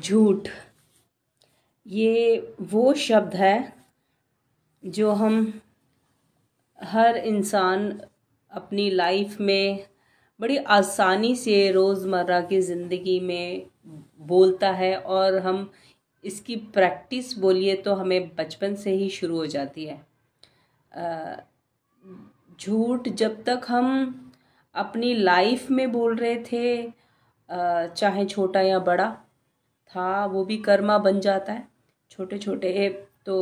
झूठ ये वो शब्द है जो हम हर इंसान अपनी लाइफ में बड़ी आसानी से रोज़मर्रा की ज़िंदगी में बोलता है और हम इसकी प्रैक्टिस बोलिए तो हमें बचपन से ही शुरू हो जाती है झूठ जब तक हम अपनी लाइफ में बोल रहे थे चाहे छोटा या बड़ा था वो भी कर्मा बन जाता है छोटे छोटे तो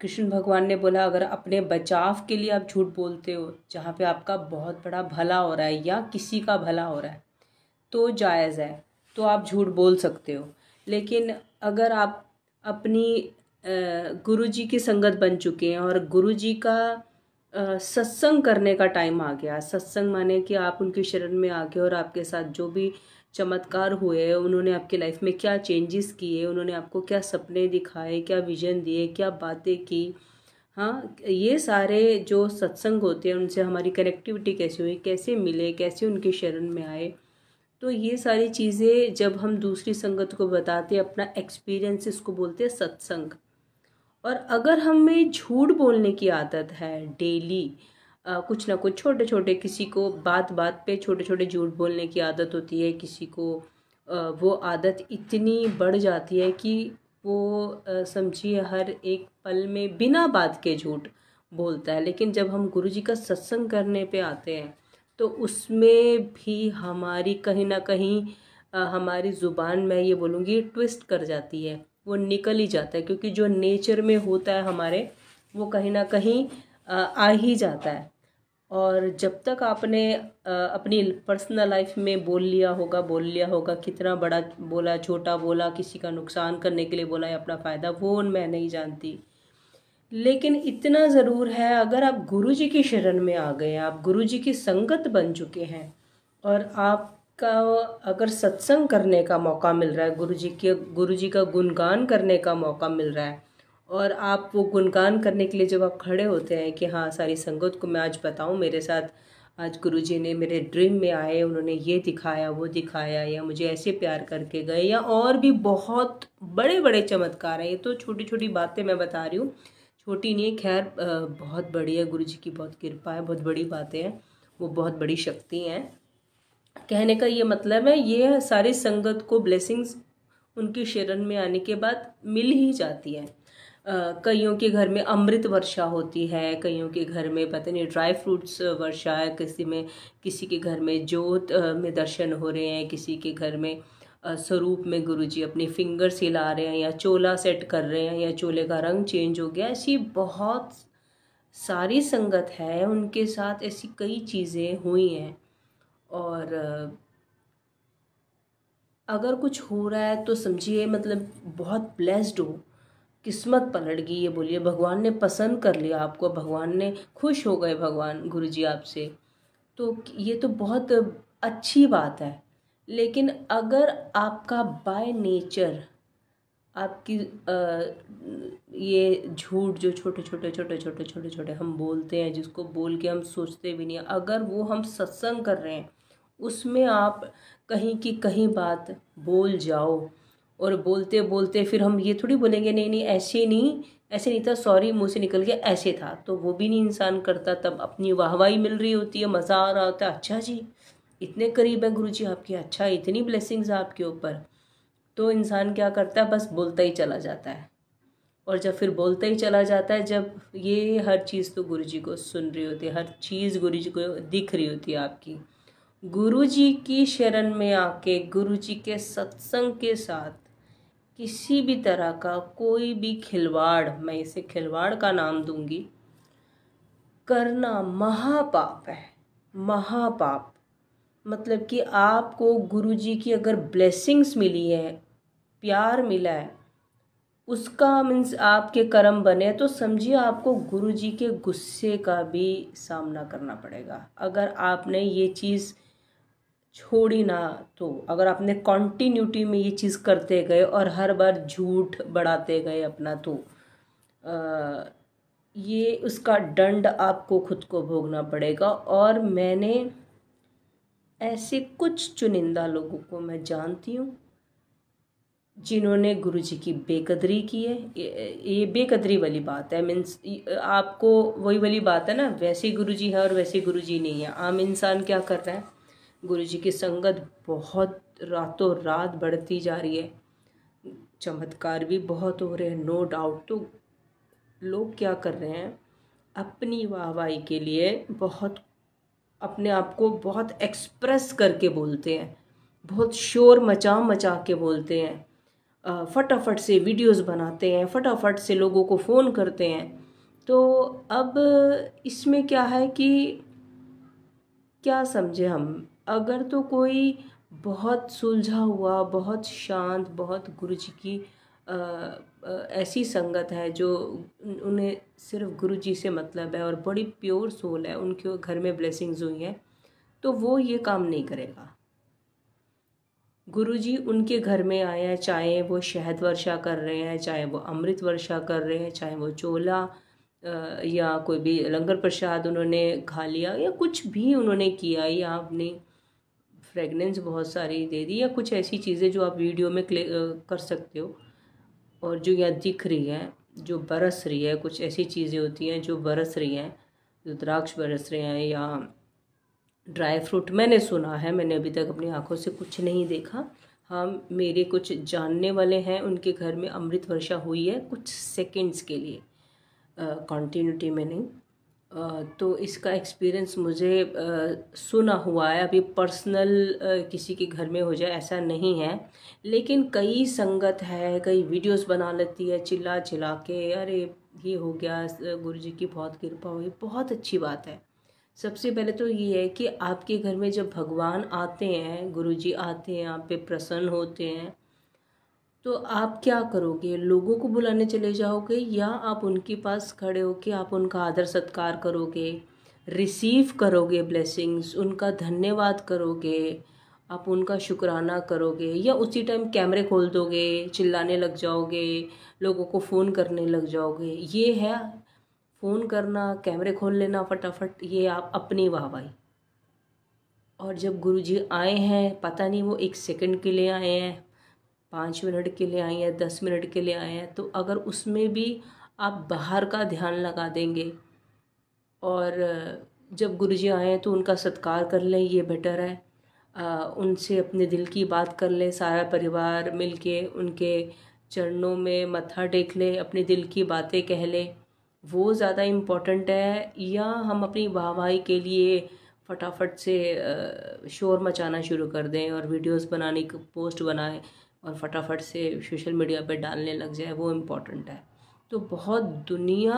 कृष्ण भगवान ने बोला अगर अपने बचाव के लिए आप झूठ बोलते हो जहाँ पे आपका बहुत बड़ा भला हो रहा है या किसी का भला हो रहा है तो जायज़ है तो आप झूठ बोल सकते हो लेकिन अगर आप अपनी गुरु जी की संगत बन चुके हैं और गुरु जी का सत्संग करने का टाइम आ गया सत्संग माने कि आप उनके शरण में आ गए और आपके साथ जो भी चमत्कार हुए उन्होंने आपकी लाइफ में क्या चेंजेस किए उन्होंने आपको क्या सपने दिखाए क्या विजन दिए क्या बातें की हाँ ये सारे जो सत्संग होते हैं उनसे हमारी कनेक्टिविटी कैसे हुई कैसे मिले कैसे उनके शरण में आए तो ये सारी चीज़ें जब हम दूसरी संगत को बताते हैं अपना एक्सपीरियंस इसको बोलते हैं सत्संग और अगर हमें झूठ बोलने की आदत है डेली कुछ ना कुछ छोटे छोटे किसी को बात बात पे छोटे छोटे झूठ बोलने की आदत होती है किसी को वो आदत इतनी बढ़ जाती है कि वो समझिए हर एक पल में बिना बात के झूठ बोलता है लेकिन जब हम गुरु जी का सत्संग करने पे आते हैं तो उसमें भी हमारी कहीं ना कहीं हमारी ज़ुबान मैं ये बोलूँगी ट्विस्ट कर जाती है वो निकल ही जाता है क्योंकि जो नेचर में होता है हमारे वो कहीं ना कहीं आ ही जाता है और जब तक आपने अपनी पर्सनल लाइफ में बोल लिया होगा बोल लिया होगा कितना बड़ा बोला छोटा बोला किसी का नुकसान करने के लिए बोला या अपना फ़ायदा वो मैं नहीं जानती लेकिन इतना ज़रूर है अगर आप गुरु जी की शरण में आ गए आप गुरु जी की संगत बन चुके हैं और आपका अगर सत्संग करने का मौका मिल रहा है गुरु जी के गुरु जी का गुणगान करने का मौका मिल रहा है और आप वो गुणगान करने के लिए जब आप खड़े होते हैं कि हाँ सारी संगत को मैं आज बताऊँ मेरे साथ आज गुरुजी ने मेरे ड्रीम में आए उन्होंने ये दिखाया वो दिखाया या मुझे ऐसे प्यार करके गए या और भी बहुत बड़े बड़े चमत्कार हैं ये तो छोटी छोटी बातें मैं बता रही हूँ छोटी नहीं खैर बहुत बड़ी है गुरु जी की बहुत कृपा है बहुत बड़ी बातें हैं वो बहुत बड़ी शक्ति हैं कहने का ये मतलब है ये सारी संगत को ब्लेसिंग्स उनकी शरण में आने के बाद मिल ही जाती है कईयों के घर में अमृत वर्षा होती है कईयों के घर में पता नहीं ड्राई फ्रूट्स वर्षा है किसी में किसी के घर में जोत में दर्शन हो रहे हैं किसी के घर में स्वरूप में गुरुजी अपने फिंगर्स हिला रहे हैं या चोला सेट कर रहे हैं या चोले का रंग चेंज हो गया ऐसी बहुत सारी संगत है उनके साथ ऐसी कई चीज़ें हुई हैं और अगर कुछ हो रहा है तो समझिए मतलब बहुत ब्लेस्ड हो किस्मत पलट गई ये बोलिए भगवान ने पसंद कर लिया आपको भगवान ने खुश हो गए भगवान गुरु जी आपसे तो ये तो बहुत अच्छी बात है लेकिन अगर आपका बाय नेचर आपकी आ, ये झूठ जो छोटे छोटे छोटे छोटे छोटे छोटे हम बोलते हैं जिसको बोल के हम सोचते भी नहीं अगर वो हम सत्संग कर रहे हैं उसमें आप कहीं की कहीं बात बोल जाओ और बोलते बोलते फिर हम ये थोड़ी बोलेंगे नहीं नहीं ऐसे नहीं ऐसे नहीं था सॉरी मुँह से निकल गया ऐसे था तो वो भी नहीं इंसान करता तब अपनी वाहवाही मिल रही होती है मज़ा आ रहा होता है अच्छा जी इतने करीब है गुरु जी आपके अच्छा इतनी ब्लेसिंग्स आपके ऊपर तो इंसान क्या करता है बस बोलता ही चला जाता है और जब फिर बोलता ही चला जाता है जब ये हर चीज़ तो गुरु जी को सुन रही होती है हर चीज़ गुरु जी को दिख रही होती है आपकी गुरु जी की शरण में आके गुरु जी के सत्संग के साथ किसी भी तरह का कोई भी खिलवाड़ मैं इसे खिलवाड़ का नाम दूंगी करना महापाप है महापाप मतलब कि आपको गुरुजी की अगर ब्लेसिंग्स मिली है प्यार मिला है उसका मीन्स आपके कर्म बने तो समझिए आपको गुरुजी के गुस्से का भी सामना करना पड़ेगा अगर आपने ये चीज़ छोड़ी ना तो अगर आपने कॉन्टीन्यूटी में ये चीज़ करते गए और हर बार झूठ बढ़ाते गए अपना तो आ, ये उसका दंड आपको खुद को भोगना पड़ेगा और मैंने ऐसे कुछ चुनिंदा लोगों को मैं जानती हूँ जिन्होंने गुरु जी की बेकदरी की है ये बेकदरी वाली बात है मीन्स आपको वही वाली बात है ना वैसे गुरु जी है और वैसे गुरु जी नहीं है आम इंसान क्या कर रहा है गुरु जी की संगत बहुत रातों रात बढ़ती जा रही है चमत्कार भी बहुत हो रहे हैं नो डाउट तो लोग क्या कर रहे हैं अपनी वाहवाही के लिए बहुत अपने आप को बहुत एक्सप्रेस करके बोलते हैं बहुत शोर मचा मचा के बोलते हैं फटाफट से वीडियोस बनाते हैं फटाफट से लोगों को फ़ोन करते हैं तो अब इसमें क्या है कि क्या समझे हम अगर तो कोई बहुत सुलझा हुआ बहुत शांत बहुत गुरु जी की आ, आ, ऐसी संगत है जो उन्हें सिर्फ गुरु जी से मतलब है और बड़ी प्योर सोल है उनके घर में ब्लेसिंग्स हुई हैं तो वो ये काम नहीं करेगा गुरु जी उनके घर में आए हैं चाहे वो शहद वर्षा कर रहे हैं चाहे वो अमृत वर्षा कर रहे हैं चाहे वो चोला या कोई भी लंगर प्रसाद उन्होंने खा लिया या कुछ भी उन्होंने किया या अपनी फ्रेगनेंस बहुत सारी दे दी या कुछ ऐसी चीज़ें जो आप वीडियो में क्ले कर सकते हो और जो यहाँ दिख रही है जो बरस रही है कुछ ऐसी चीज़ें होती हैं जो बरस रही हैं रुद्राक्ष बरस रहे हैं या ड्राई फ्रूट मैंने सुना है मैंने अभी तक अपनी आंखों से कुछ नहीं देखा हम हाँ, मेरे कुछ जानने वाले हैं उनके घर में अमृत वर्षा हुई है कुछ सेकेंड्स के लिए कंटिन्यूटी में नहीं तो इसका एक्सपीरियंस मुझे सुना हुआ है अभी पर्सनल किसी के घर में हो जाए ऐसा नहीं है लेकिन कई संगत है कई वीडियोस बना लेती है चिल्ला चिल्ला के अरे ये हो गया गुरु जी की बहुत कृपा हुई बहुत अच्छी बात है सबसे पहले तो ये है कि आपके घर में जब भगवान आते हैं गुरु जी आते हैं आप पे प्रसन्न होते हैं तो आप क्या करोगे लोगों को बुलाने चले जाओगे या आप उनके पास खड़े होके आप उनका आदर सत्कार करोगे रिसीव करोगे ब्लेसिंग्स उनका धन्यवाद करोगे आप उनका शुक्राना करोगे या उसी टाइम कैमरे खोल दोगे चिल्लाने लग जाओगे लोगों को फ़ोन करने लग जाओगे ये है फ़ोन करना कैमरे खोल लेना फटाफट ये आप अपनी वाहवाही और जब गुरुजी आए हैं पता नहीं वो एक सेकंड के लिए आए हैं पाँच मिनट के लिए आए हैं दस मिनट के लिए आए हैं तो अगर उसमें भी आप बाहर का ध्यान लगा देंगे और जब गुरु जी आए तो उनका सत्कार कर लें ये बेटर है आ, उनसे अपने दिल की बात कर लें सारा परिवार मिल के उनके चरणों में मत्था टेक लें अपने दिल की बातें कह लें वो ज़्यादा इम्पॉर्टेंट है या हम अपनी वाहवाही के लिए फटाफट से शोर मचाना शुरू कर दें और वीडियोस बनाने की पोस्ट बनाएं और फटाफट से सोशल मीडिया पे डालने लग जाए वो इम्पॉर्टेंट है तो बहुत दुनिया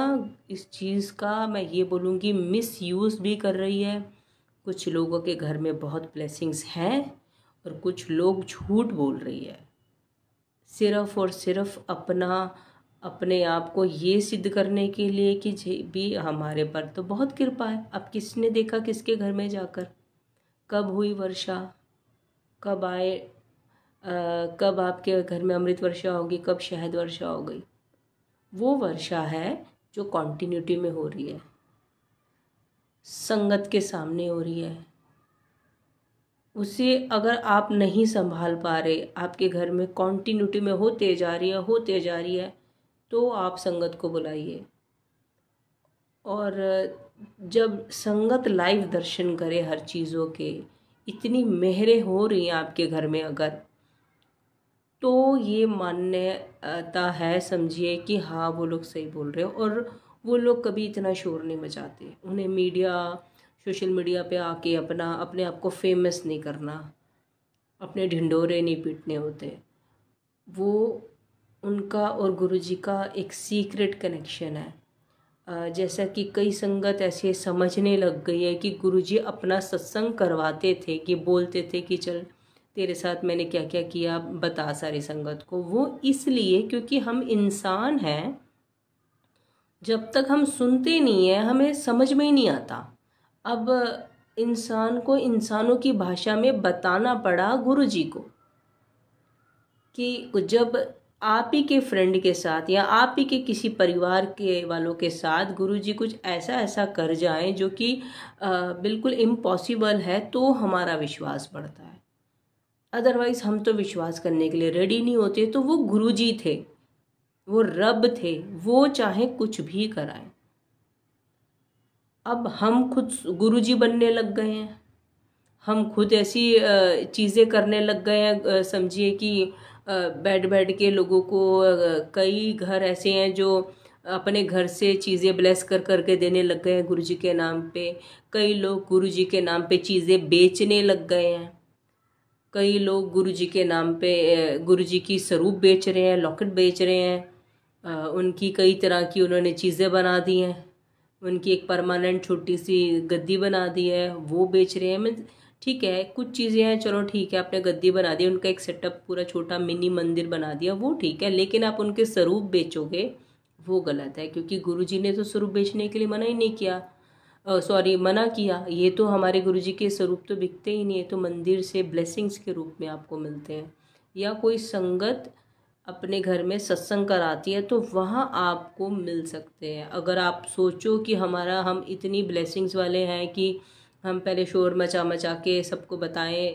इस चीज़ का मैं ये बोलूँगी मिस यूज़ भी कर रही है कुछ लोगों के घर में बहुत ब्लेसिंग्स हैं और कुछ लोग झूठ बोल रही है सिर्फ और सिर्फ अपना अपने आप को ये सिद्ध करने के लिए कि भी हमारे पर तो बहुत कृपा है अब किसने देखा किसके घर में जाकर कब हुई वर्षा कब आए कब आपके घर में अमृत वर्षा होगी कब शहद वर्षा हो गई वो वर्षा है जो कॉन्टीन्यूटी में हो रही है संगत के सामने हो रही है उसे अगर आप नहीं संभाल पा रहे आपके घर में कॉन्टीन्यूटी में होते जा रही है होते जा रही है तो आप संगत को बुलाइए और जब संगत लाइव दर्शन करे हर चीज़ों के इतनी मेहरें हो रही हैं आपके घर में अगर तो ये मान्यता है समझिए कि हाँ वो लोग सही बोल रहे हो और वो लोग कभी इतना शोर नहीं मचाते उन्हें मीडिया सोशल मीडिया पे आके अपना अपने आप को फेमस नहीं करना अपने ढिंडोरे नहीं पीटने होते वो उनका और गुरुजी का एक सीक्रेट कनेक्शन है जैसा कि कई संगत ऐसे समझने लग गई है कि गुरुजी अपना सत्संग करवाते थे कि बोलते थे कि चल तेरे साथ मैंने क्या क्या किया बता सारी संगत को वो इसलिए क्योंकि हम इंसान हैं जब तक हम सुनते नहीं हैं हमें समझ में ही नहीं आता अब इंसान को इंसानों की भाषा में बताना पड़ा गुरु जी को कि जब आप ही के फ्रेंड के साथ या आप ही के किसी परिवार के वालों के साथ गुरु जी कुछ ऐसा ऐसा कर जाएं जो कि बिल्कुल इम्पॉसिबल है तो हमारा विश्वास बढ़ता है अदरवाइज़ हम तो विश्वास करने के लिए रेडी नहीं होते तो वो गुरुजी थे वो रब थे वो चाहे कुछ भी कराए अब हम खुद गुरुजी बनने लग गए हैं हम खुद ऐसी चीज़ें करने लग गए हैं समझिए कि बैठ बैठ के लोगों को कई घर ऐसे हैं जो अपने घर से चीज़ें ब्लेस कर करके देने लग गए हैं गुरुजी के नाम पे कई लोग गुरुजी के नाम पे चीज़ें बेचने लग गए हैं कई लोग गुरु जी के नाम पे गुरु जी की स्वरूप बेच रहे हैं लॉकेट बेच रहे हैं उनकी कई तरह की उन्होंने चीज़ें बना दी हैं उनकी एक परमानेंट छोटी सी गद्दी बना दी है वो बेच रहे हैं मैं ठीक है कुछ चीज़ें हैं चलो ठीक है आपने गद्दी बना दी उनका एक सेटअप पूरा छोटा मिनी मंदिर बना दिया वो ठीक है लेकिन आप उनके स्वरूप बेचोगे वो गलत है क्योंकि गुरु जी ने तो स्वरूप बेचने के लिए मना ही नहीं किया सॉरी मना किया ये तो हमारे गुरुजी के स्वरूप तो बिकते ही नहीं है तो मंदिर से ब्लेसिंग्स के रूप में आपको मिलते हैं या कोई संगत अपने घर में सत्संग कराती है तो वहाँ आपको मिल सकते हैं अगर आप सोचो कि हमारा हम इतनी ब्लेसिंग्स वाले हैं कि हम पहले शोर मचा मचा के सबको बताएं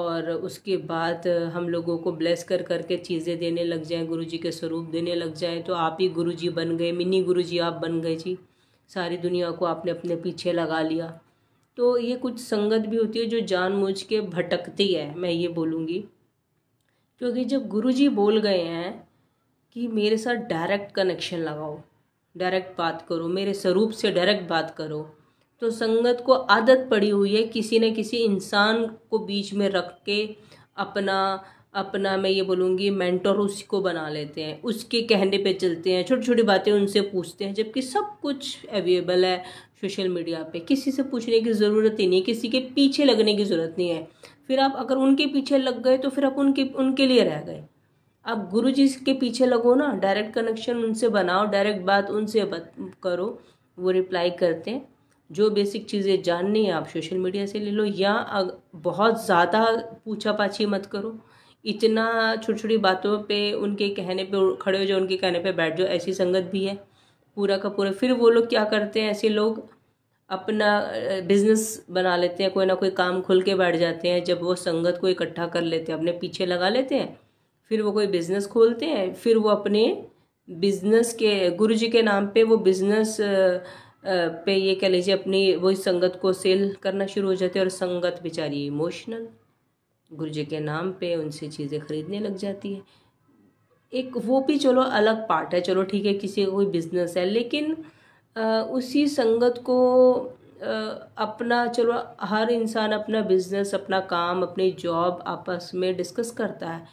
और उसके बाद हम लोगों को ब्लेस कर करके चीज़ें देने लग जाएं गुरुजी के स्वरूप देने लग जाएं तो आप ही गुरुजी बन गए मिनी गुरुजी आप बन गए जी सारी दुनिया को आपने अपने पीछे लगा लिया तो ये कुछ संगत भी होती है जो जानबूझ के भटकती है मैं ये बोलूँगी क्योंकि जब गुरुजी बोल गए हैं कि मेरे साथ डायरेक्ट कनेक्शन लगाओ डायरेक्ट बात करो मेरे स्वरूप से डायरेक्ट बात करो तो संगत को आदत पड़ी हुई है किसी न किसी इंसान को बीच में रख के अपना अपना मैं ये बोलूँगी मेंटोर उसी को बना लेते हैं उसके कहने पे चलते हैं छोटी छोटी बातें उनसे पूछते हैं जबकि सब कुछ अवेलेबल है सोशल मीडिया पे किसी से पूछने की ज़रूरत ही नहीं है किसी के पीछे लगने की ज़रूरत नहीं है फिर आप अगर उनके पीछे लग गए तो फिर आप उनके उनके लिए रह गए आप गुरु जी के पीछे लगो ना डायरेक्ट कनेक्शन उनसे बनाओ डायरेक्ट बात उनसे बत करो वो रिप्लाई करते हैं जो बेसिक चीज़ें जाननी है आप सोशल मीडिया से ले लो या बहुत ज़्यादा पूछा पाछी मत करो इतना छोटी छोटी बातों पे उनके कहने पे खड़े हो जाओ उनके कहने पे बैठ जाओ ऐसी संगत भी है पूरा का पूरा फिर वो लोग क्या करते हैं ऐसे लोग अपना बिजनेस बना लेते हैं कोई ना कोई काम खुल के बैठ जाते हैं जब वो संगत को इकट्ठा कर लेते हैं अपने पीछे लगा लेते हैं फिर वो कोई बिज़नेस खोलते हैं फिर वो अपने बिज़नेस के गुरु जी के नाम पे वो बिज़नेस पे ये कह लीजिए अपनी वो संगत को सेल करना शुरू हो जाते हैं और संगत बेचारी इमोशनल गुरु जी के नाम पे उनसे चीज़ें खरीदने लग जाती है एक वो भी चलो अलग पार्ट है चलो ठीक है किसी का कोई बिजनेस है लेकिन आ, उसी संगत को आ, अपना चलो हर इंसान अपना बिजनेस अपना काम अपनी जॉब आपस में डिस्कस करता है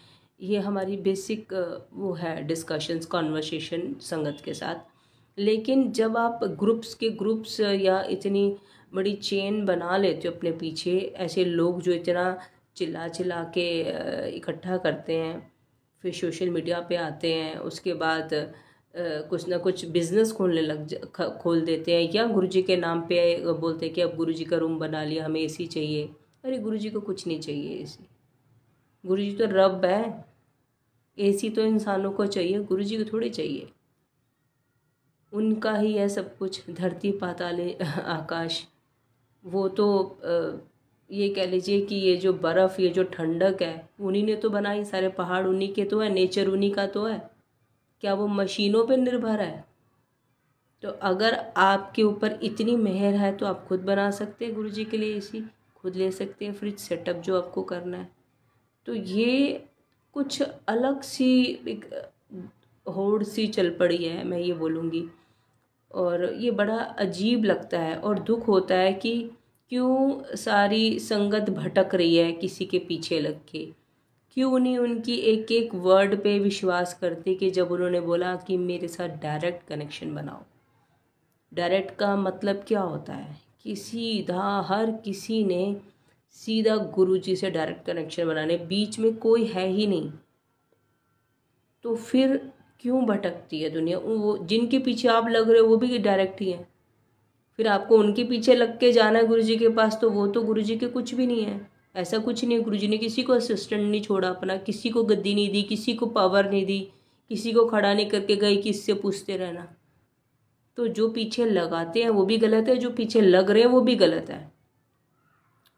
ये हमारी बेसिक वो है डिस्कशंस कॉन्वर्सेशन संगत के साथ लेकिन जब आप ग्रुप्स के ग्रुप्स या इतनी बड़ी चेन बना लेते हो अपने पीछे ऐसे लोग जो इतना चिल्ला चिल्ला के इकट्ठा करते हैं फिर सोशल मीडिया पे आते हैं उसके बाद कुछ ना कुछ बिज़नेस खोलने लग खोल देते हैं या गुरुजी के नाम पे बोलते हैं कि अब गुरुजी का रूम बना लिया हमें एसी चाहिए अरे गुरुजी को कुछ नहीं चाहिए एसी गुरुजी तो रब है एसी तो इंसानों को चाहिए जी को थोड़ी चाहिए उनका ही है सब कुछ धरती पाताले आकाश वो तो ये कह लीजिए कि ये जो बर्फ़ ये जो ठंडक है उन्हीं ने तो बनाई सारे पहाड़ उन्हीं के तो है नेचर उन्हीं का तो है क्या वो मशीनों पे निर्भर है तो अगर आपके ऊपर इतनी मेहर है तो आप खुद बना सकते हैं गुरु जी के लिए इसी खुद ले सकते हैं फ्रिज सेटअप जो आपको करना है तो ये कुछ अलग सी एक होड़ सी चल पड़ी है मैं ये बोलूँगी और ये बड़ा अजीब लगता है और दुख होता है कि क्यों सारी संगत भटक रही है किसी के पीछे लग के क्यों नहीं उनकी एक एक वर्ड पे विश्वास करती कि जब उन्होंने बोला कि मेरे साथ डायरेक्ट कनेक्शन बनाओ डायरेक्ट का मतलब क्या होता है कि सीधा हर किसी ने सीधा गुरु जी से डायरेक्ट कनेक्शन बनाने बीच में कोई है ही नहीं तो फिर क्यों भटकती है दुनिया वो जिनके पीछे आप लग रहे हो वो भी डायरेक्ट ही हैं फिर आपको उनके पीछे लग के जाना है जी के पास तो वो तो गुरु जी के कुछ भी नहीं है ऐसा कुछ नहीं गुरु जी ने किसी को असिस्टेंट नहीं छोड़ा अपना किसी को गद्दी नहीं दी किसी को पावर नहीं दी किसी को खड़ा नहीं करके गए कि इससे पूछते रहना तो जो पीछे लगाते हैं वो भी गलत है जो पीछे लग रहे हैं वो भी गलत है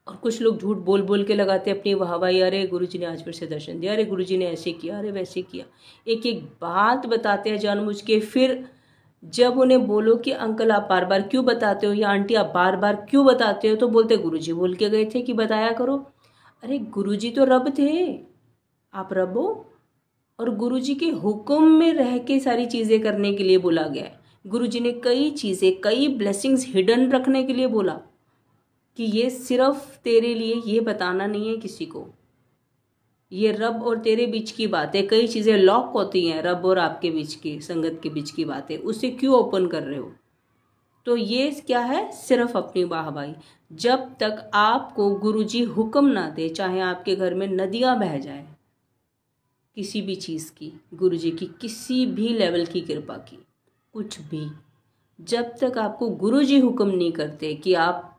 और कुछ लोग झूठ बोल बोल के लगाते हैं अपनी वाह भाई अरे गुरु जी ने आज फिर से दर्शन दिया अरे गुरु जी ने ऐसे किया अरे वैसे किया एक एक बात बताते हैं जानबूझ के फिर जब उन्हें बोलो कि अंकल आप बार बार क्यों बताते हो या आंटी आप बार बार क्यों बताते हो तो बोलते गुरु जी बोल के गए थे कि बताया करो अरे गुरु जी तो रब थे आप रब हो और जी के हुक्म में रह के सारी चीज़ें करने के लिए बोला गया है गुरु जी ने कई चीज़ें कई ब्लेसिंग्स हिडन रखने के लिए बोला कि ये सिर्फ तेरे लिए ये बताना नहीं है किसी को ये रब और तेरे बीच की बातें कई चीज़ें लॉक होती हैं रब और आपके बीच की संगत के बीच की बातें उसे क्यों ओपन कर रहे हो तो ये क्या है सिर्फ अपनी वाहवाही जब तक आपको गुरुजी हुक्म ना दे चाहे आपके घर में नदियाँ बह जाए किसी भी चीज़ की गुरुजी की किसी भी लेवल की कृपा की कुछ भी जब तक आपको गुरुजी हुक्म नहीं करते कि आप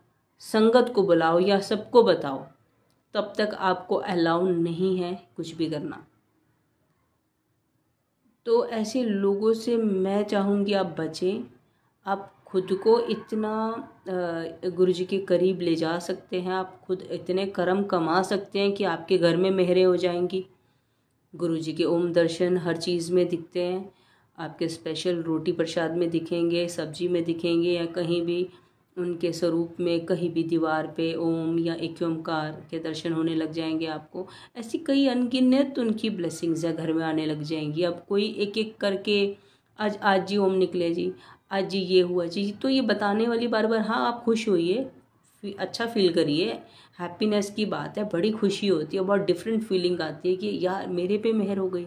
संगत को बुलाओ या सबको बताओ तब तक आपको अलाउ नहीं है कुछ भी करना तो ऐसे लोगों से मैं चाहूँगी आप बचें आप खुद को इतना गुरु जी के करीब ले जा सकते हैं आप खुद इतने कर्म कमा सकते हैं कि आपके घर में मेहरें हो जाएंगी गुरु जी के ओम दर्शन हर चीज़ में दिखते हैं आपके स्पेशल रोटी प्रसाद में दिखेंगे सब्जी में दिखेंगे या कहीं भी उनके स्वरूप में कहीं भी दीवार पे ओम या एक ओमकार के दर्शन होने लग जाएंगे आपको ऐसी कई अनगिनत उनकी ब्लेसिंग्स है घर में आने लग जाएंगी अब कोई एक एक करके आज आज जी ओम निकले जी आज जी ये हुआ जी तो ये बताने वाली बार बार हाँ आप खुश होइए अच्छा फील करिए हैप्पीनेस की बात है बड़ी खुशी होती है बहुत डिफरेंट फीलिंग आती है कि यार मेरे पे मेहर हो गई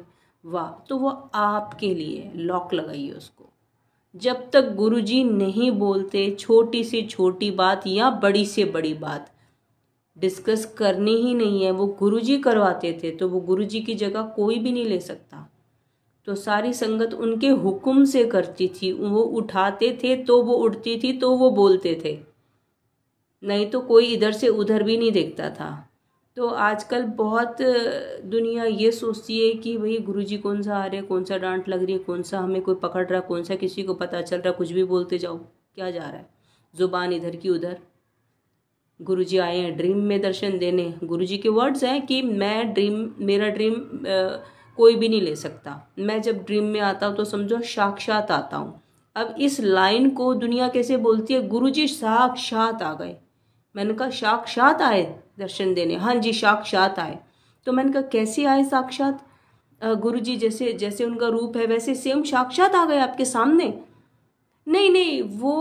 वाह तो वो आपके लिए लॉक लगाइए उसको जब तक गुरुजी नहीं बोलते छोटी से छोटी बात या बड़ी से बड़ी बात डिस्कस करनी ही नहीं है वो गुरुजी करवाते थे तो वो गुरुजी की जगह कोई भी नहीं ले सकता तो सारी संगत उनके हुक्म से करती थी वो उठाते थे तो वो उठती थी तो वो बोलते थे नहीं तो कोई इधर से उधर भी नहीं देखता था तो आजकल बहुत दुनिया ये सोचती है कि भाई गुरुजी कौन सा आ रहे कौन सा डांट लग रही है कौन सा हमें कोई पकड़ रहा कौन सा किसी को पता चल रहा कुछ भी बोलते जाओ क्या जा रहा है ज़ुबान इधर की उधर गुरुजी आए हैं ड्रीम में दर्शन देने गुरुजी के वर्ड्स हैं कि मैं ड्रीम मेरा ड्रीम आ, कोई भी नहीं ले सकता मैं जब ड्रीम में आता हूँ तो समझो साक्षात आता हूँ अब इस लाइन को दुनिया कैसे बोलती है गुरुजी साक्षात आ गए मैंने कहा साक्षात आए दर्शन देने हाँ जी साक्षात आए तो मैंने कहा कैसे आए साक्षात गुरु जी जैसे जैसे उनका रूप है वैसे सेम साक्षात आ गए आपके सामने नहीं नहीं वो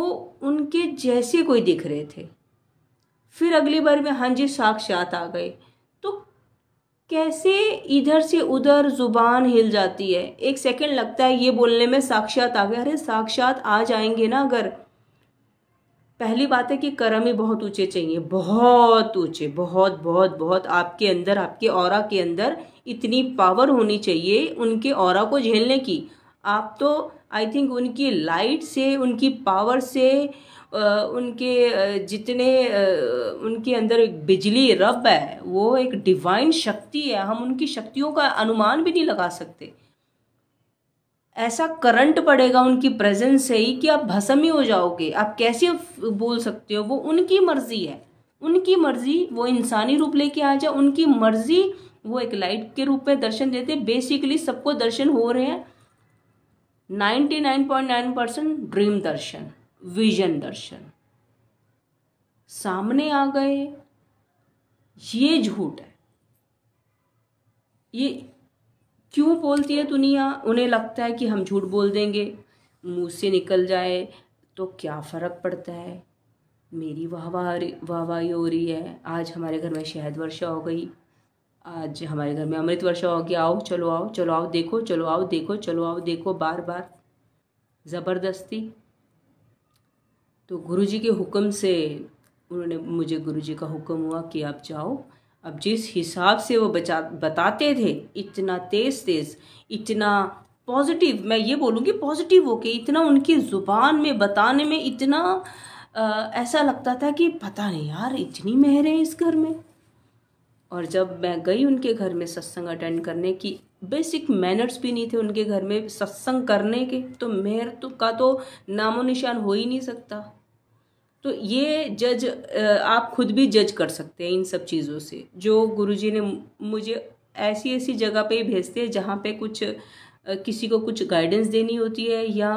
उनके जैसे कोई दिख रहे थे फिर अगली बार में हाँ जी साक्षात आ गए तो कैसे इधर से उधर जुबान हिल जाती है एक सेकंड लगता है ये बोलने में साक्षात आ गए अरे साक्षात आ जाएंगे ना अगर पहली बात है कि कर्म ही बहुत ऊंचे चाहिए बहुत ऊंचे बहुत बहुत बहुत आपके अंदर आपके और के अंदर इतनी पावर होनी चाहिए उनके और को झेलने की आप तो आई थिंक उनकी लाइट से उनकी पावर से उनके जितने उनके अंदर एक बिजली रब है वो एक डिवाइन शक्ति है हम उनकी शक्तियों का अनुमान भी नहीं लगा सकते ऐसा करंट पड़ेगा उनकी प्रेजेंस से ही कि आप भसम ही हो जाओगे आप कैसे बोल सकते हो वो उनकी मर्जी है उनकी मर्जी वो इंसानी रूप लेके आ जाए उनकी मर्जी वो एक लाइट के रूप में दर्शन देते बेसिकली सबको दर्शन हो रहे हैं ninety nine point nine percent dream दर्शन विजन दर्शन सामने आ गए ये झूठ है ये क्यों बोलती है दुनिया उन्हें लगता है कि हम झूठ बोल देंगे मुँह से निकल जाए तो क्या फ़र्क पड़ता है मेरी वाह वाहवाही हो रही है आज हमारे घर में शहद वर्षा हो गई आज हमारे घर में अमृत वर्षा हो गया आओ चलो आओ चलो आओ देखो चलो आओ देखो चलो आओ देखो बार बार ज़बरदस्ती तो गुरुजी के हुक्म से उन्होंने मुझे गुरुजी का हुक्म हुआ कि आप जाओ अब जिस हिसाब से वो बचा बताते थे इतना तेज़ तेज़ इतना पॉजिटिव मैं ये बोलूँगी पॉजिटिव हो के इतना उनकी ज़ुबान में बताने में इतना आ, ऐसा लगता था कि पता नहीं यार इतनी मेहर है इस घर में और जब मैं गई उनके घर में सत्संग अटेंड करने की बेसिक मैनर्स भी नहीं थे उनके घर में सत्संग करने के तो मेहर तो का तो नामो निशान हो ही नहीं सकता तो ये जज आप खुद भी जज कर सकते हैं इन सब चीज़ों से जो गुरुजी ने मुझे ऐसी ऐसी जगह पे ही भेजते हैं जहाँ पे कुछ किसी को कुछ गाइडेंस देनी होती है या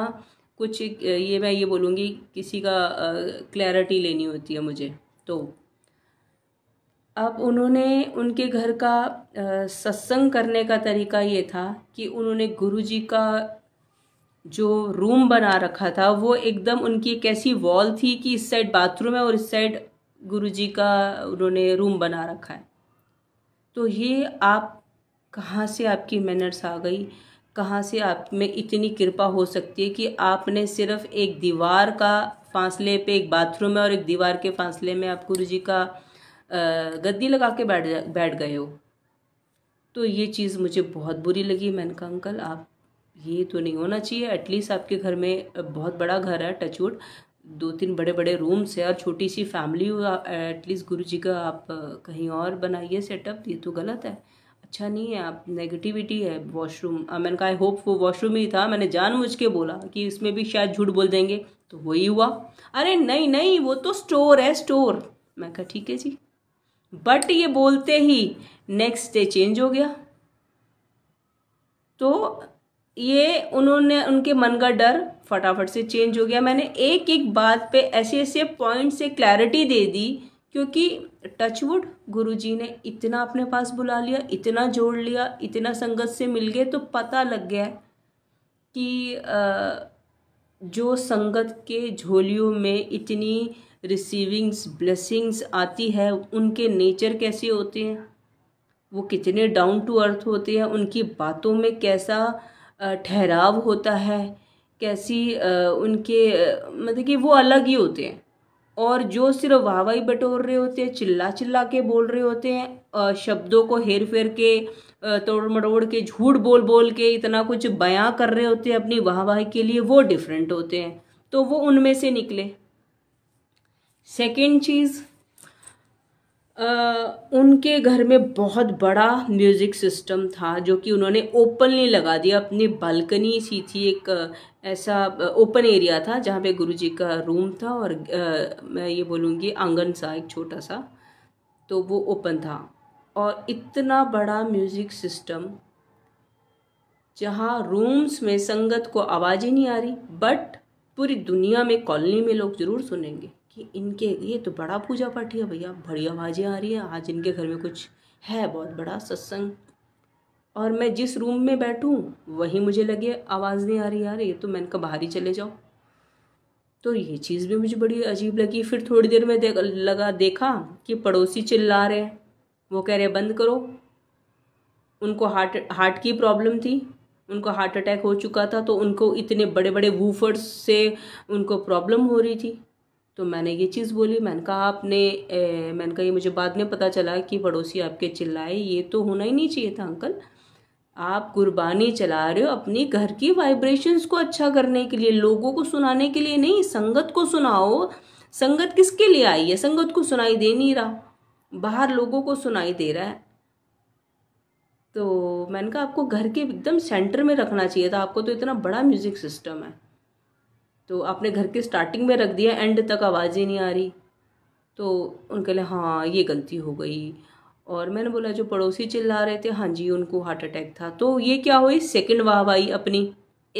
कुछ ये मैं ये बोलूँगी किसी का क्लैरिटी लेनी होती है मुझे तो अब उन्होंने उनके घर का सत्संग करने का तरीका ये था कि उन्होंने गुरुजी का जो रूम बना रखा था वो एकदम उनकी एक ऐसी वॉल थी कि इस साइड बाथरूम है और इस साइड गुरुजी का उन्होंने रूम बना रखा है तो ये आप कहाँ से आपकी मैनर्स आ गई कहाँ से आप में इतनी कृपा हो सकती है कि आपने सिर्फ एक दीवार का फासले पे एक बाथरूम है और एक दीवार के फासले में आप गुरु जी का गद्दी लगा के बैठ बैठ गए हो तो ये चीज़ मुझे बहुत बुरी लगी मैंने कहा अंकल आप ये तो नहीं होना चाहिए एटलीस्ट आपके घर में बहुत बड़ा घर है टचवुड दो तीन बड़े बड़े रूम्स है और छोटी सी फैमिली हो एटलीस्ट गुरु जी का आप कहीं और बनाइए सेटअप ये तो गलत है अच्छा नहीं है आप नेगेटिविटी है वॉशरूम मैंने कहा आई होप वो वॉशरूम ही था मैंने जानबूझ के बोला कि इसमें भी शायद झूठ बोल देंगे तो वही हुआ अरे नहीं नहीं वो तो स्टोर है स्टोर मैं कहा ठीक है जी बट ये बोलते ही नेक्स्ट डे चेंज हो गया तो ये उन्होंने उनके मन का डर फटाफट से चेंज हो गया मैंने एक एक बात पे ऐसे ऐसे पॉइंट से क्लैरिटी दे दी क्योंकि टचवुड गुरुजी ने इतना अपने पास बुला लिया इतना जोड़ लिया इतना संगत से मिल गए तो पता लग गया कि जो संगत के झोलियों में इतनी रिसीविंग्स ब्लेसिंग्स आती है उनके नेचर कैसे होते हैं वो कितने डाउन टू अर्थ होते हैं उनकी बातों में कैसा ठहराव होता है कैसी उनके मतलब कि वो अलग ही होते हैं और जो सिर्फ वाहवाही बटोर रहे होते हैं चिल्ला चिल्ला के बोल रहे होते हैं शब्दों को हेर फेर के तोड़ मड़ोड़ के झूठ बोल बोल के इतना कुछ बयां कर रहे होते हैं अपनी वाहवाही के लिए वो डिफरेंट होते हैं तो वो उनमें से निकले सेकेंड चीज़ उनके घर में बहुत बड़ा म्यूज़िक सिस्टम था जो कि उन्होंने ओपनली लगा दिया अपनी बालकनी सी थी एक ऐसा ओपन एरिया था जहाँ पे गुरुजी का रूम था और मैं ये बोलूँगी आंगन सा एक छोटा सा तो वो ओपन था और इतना बड़ा म्यूज़िक सिस्टम जहाँ रूम्स में संगत को आवाज़ ही नहीं आ रही बट पूरी दुनिया में कॉलोनी में लोग ज़रूर सुनेंगे कि इनके ये तो बड़ा पूजा पाठी है भैया बढ़िया आवाज़ें आ रही है आज इनके घर में कुछ है बहुत बड़ा सत्संग और मैं जिस रूम में बैठूं वहीं मुझे लगे आवाज़ नहीं आ रही यार ये तो मैंने कहा बाहर ही चले जाओ तो ये चीज़ भी मुझे बड़ी अजीब लगी फिर थोड़ी देर में दे, लगा देखा कि पड़ोसी चिल्ला रहे हैं वो कह रहे बंद करो उनको हार्ट हार्ट की प्रॉब्लम थी उनको हार्ट अटैक हो चुका था तो उनको इतने बड़े बड़े वूफर्स से उनको प्रॉब्लम हो रही थी तो मैंने ये चीज़ बोली मैंने कहा आपने ए, मैंने कहा ये मुझे बाद में पता चला कि पड़ोसी आपके चिल्लाए ये तो होना ही नहीं चाहिए था अंकल आप कुर्बानी चला रहे हो अपने घर की वाइब्रेशंस को अच्छा करने के लिए लोगों को सुनाने के लिए नहीं संगत को सुनाओ संगत किसके लिए आई है संगत को सुनाई दे नहीं रहा बाहर लोगों को सुनाई दे रहा है तो मैंने कहा आपको घर के एकदम सेंटर में रखना चाहिए था आपको तो इतना बड़ा म्यूज़िक सिस्टम है तो आपने घर के स्टार्टिंग में रख दिया एंड तक आवाज़ ही नहीं आ रही तो उनके लिए हाँ ये गलती हो गई और मैंने बोला जो पड़ोसी चिल्ला रहे थे हाँ जी उनको हार्ट अटैक था तो ये क्या हुई सेकंड वाहवाही अपनी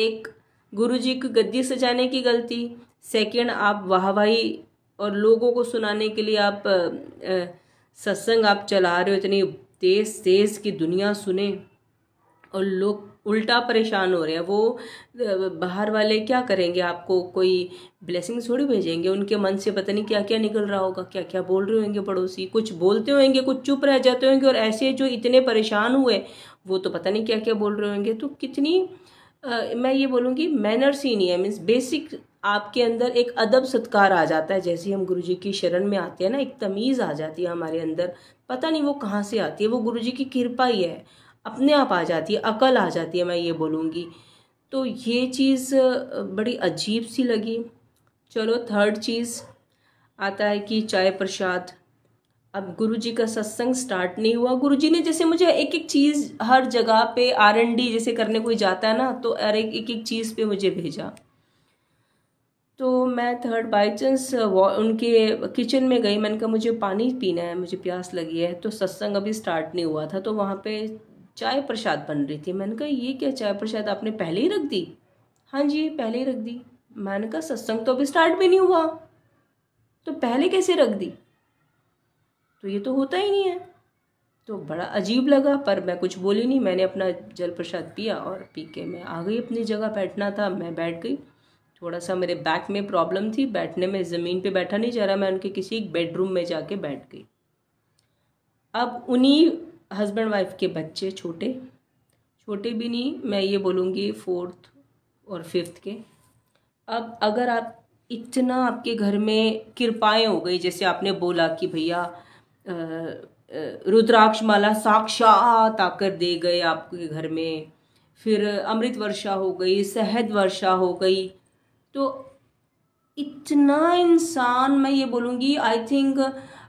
एक गुरुजी की गद्दी सजाने की गलती सेकंड आप वाहवाही और लोगों को सुनाने के लिए आप सत्संग आप चला रहे हो इतनी तेज़ तेज़ की दुनिया सुने और लोग उल्टा परेशान हो रहे हैं वो बाहर वाले क्या करेंगे आपको कोई ब्लेसिंग थोड़ी भेजेंगे उनके मन से पता नहीं क्या क्या निकल रहा होगा क्या क्या बोल रहे होंगे पड़ोसी कुछ बोलते होंगे कुछ चुप रह जाते होंगे और ऐसे जो इतने परेशान हुए वो तो पता नहीं क्या क्या बोल रहे होंगे तो कितनी आ, मैं ये बोलूँगी मैनर्स ही नहीं है मीन्स बेसिक आपके अंदर एक अदब सत्कार आ जाता है जैसे हम गुरुजी की शरण में आते हैं ना एक तमीज़ आ जाती है हमारे अंदर पता नहीं वो कहाँ से आती है वो गुरुजी की कृपा ही है अपने आप आ जाती है अकल आ जाती है मैं ये बोलूँगी तो ये चीज़ बड़ी अजीब सी लगी चलो थर्ड चीज़ आता है कि चाय प्रसाद अब गुरुजी का सत्संग स्टार्ट नहीं हुआ गुरुजी ने जैसे मुझे एक एक चीज़ हर जगह पे आर एन डी जैसे करने कोई जाता है ना तो अरे एक एक चीज़ पे मुझे भेजा तो मैं थर्ड बाई चांस उनके किचन में गई मैंने कहा मुझे पानी पीना है मुझे प्यास लगी है तो सत्संग अभी स्टार्ट नहीं हुआ था तो वहाँ पे चाय प्रसाद बन रही थी मैंने कहा ये क्या चाय प्रसाद आपने पहले ही रख दी हाँ जी पहले ही रख दी मैंने कहा सत्संग तो अभी स्टार्ट भी नहीं हुआ तो पहले कैसे रख दी तो ये तो होता ही नहीं है तो बड़ा अजीब लगा पर मैं कुछ बोली नहीं मैंने अपना जल प्रसाद पिया और पी के मैं आ गई अपनी जगह बैठना था मैं बैठ गई थोड़ा सा मेरे बैक में प्रॉब्लम थी बैठने में ज़मीन पे बैठा नहीं जा रहा मैं उनके किसी एक बेडरूम में जाके बैठ गई अब उन्हीं हस्बैंड वाइफ के बच्चे छोटे छोटे भी नहीं मैं ये बोलूँगी फोर्थ और फिफ्थ के अब अगर आप इतना आपके घर में कृपाएँ हो गई जैसे आपने बोला कि भैया रुद्राक्ष माला साक्षात आकर दे गए आपके घर में फिर अमृत वर्षा हो गई शहद वर्षा हो गई तो इतना इंसान मैं ये बोलूँगी आई थिंक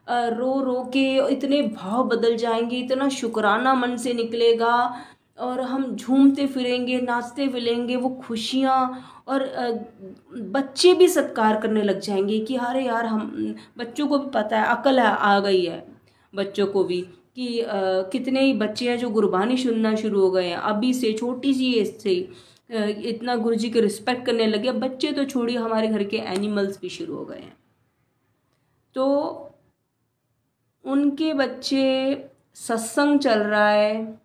रो रो के इतने भाव बदल जाएंगे इतना शुक्राना मन से निकलेगा और हम झूमते फिरेंगे नाचते फिरेंगे वो खुशियाँ और बच्चे भी सत्कार करने लग जाएंगे कि अरे यार हम बच्चों को भी पता है अकल है आ गई है बच्चों को भी कि आ, कितने ही बच्चे हैं जो गुरबानी सुनना शुरू हो गए हैं अभी से छोटी सी एज से इतना गुरु जी के रिस्पेक्ट करने लगे बच्चे तो छोड़िए हमारे घर के एनिमल्स भी शुरू हो गए हैं तो उनके बच्चे सत्संग चल रहा है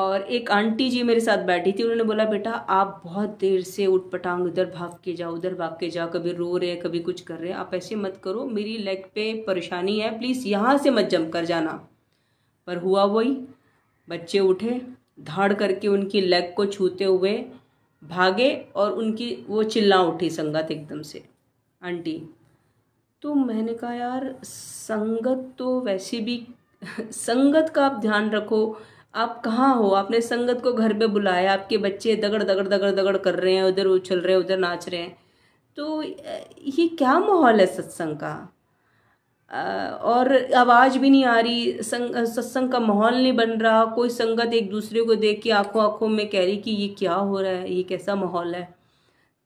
और एक आंटी जी मेरे साथ बैठी थी उन्होंने बोला बेटा आप बहुत देर से उठ पटांग उधर भाग के जाओ उधर भाग के जाओ कभी रो रहे हैं कभी कुछ कर रहे हैं आप ऐसे मत करो मेरी लेग पे परेशानी है प्लीज़ यहाँ से मत जम कर जाना पर हुआ वही बच्चे उठे धाड़ करके उनकी लेग को छूते हुए भागे और उनकी वो चिल्ला उठी संगत एकदम से आंटी तो मैंने कहा यार संगत तो वैसे भी संगत का आप ध्यान रखो आप कहाँ हो आपने संगत को घर पे बुलाया आपके बच्चे दगड़ दगड़ दगड़ दगड़ कर रहे हैं उधर उछल रहे हैं उधर नाच रहे हैं तो ये क्या माहौल है सत्संग का और आवाज़ भी नहीं आ रही संग सत्संग का माहौल नहीं बन रहा कोई संगत एक दूसरे को देख के आंखों आंखों में कह रही कि ये क्या हो रहा है ये कैसा माहौल है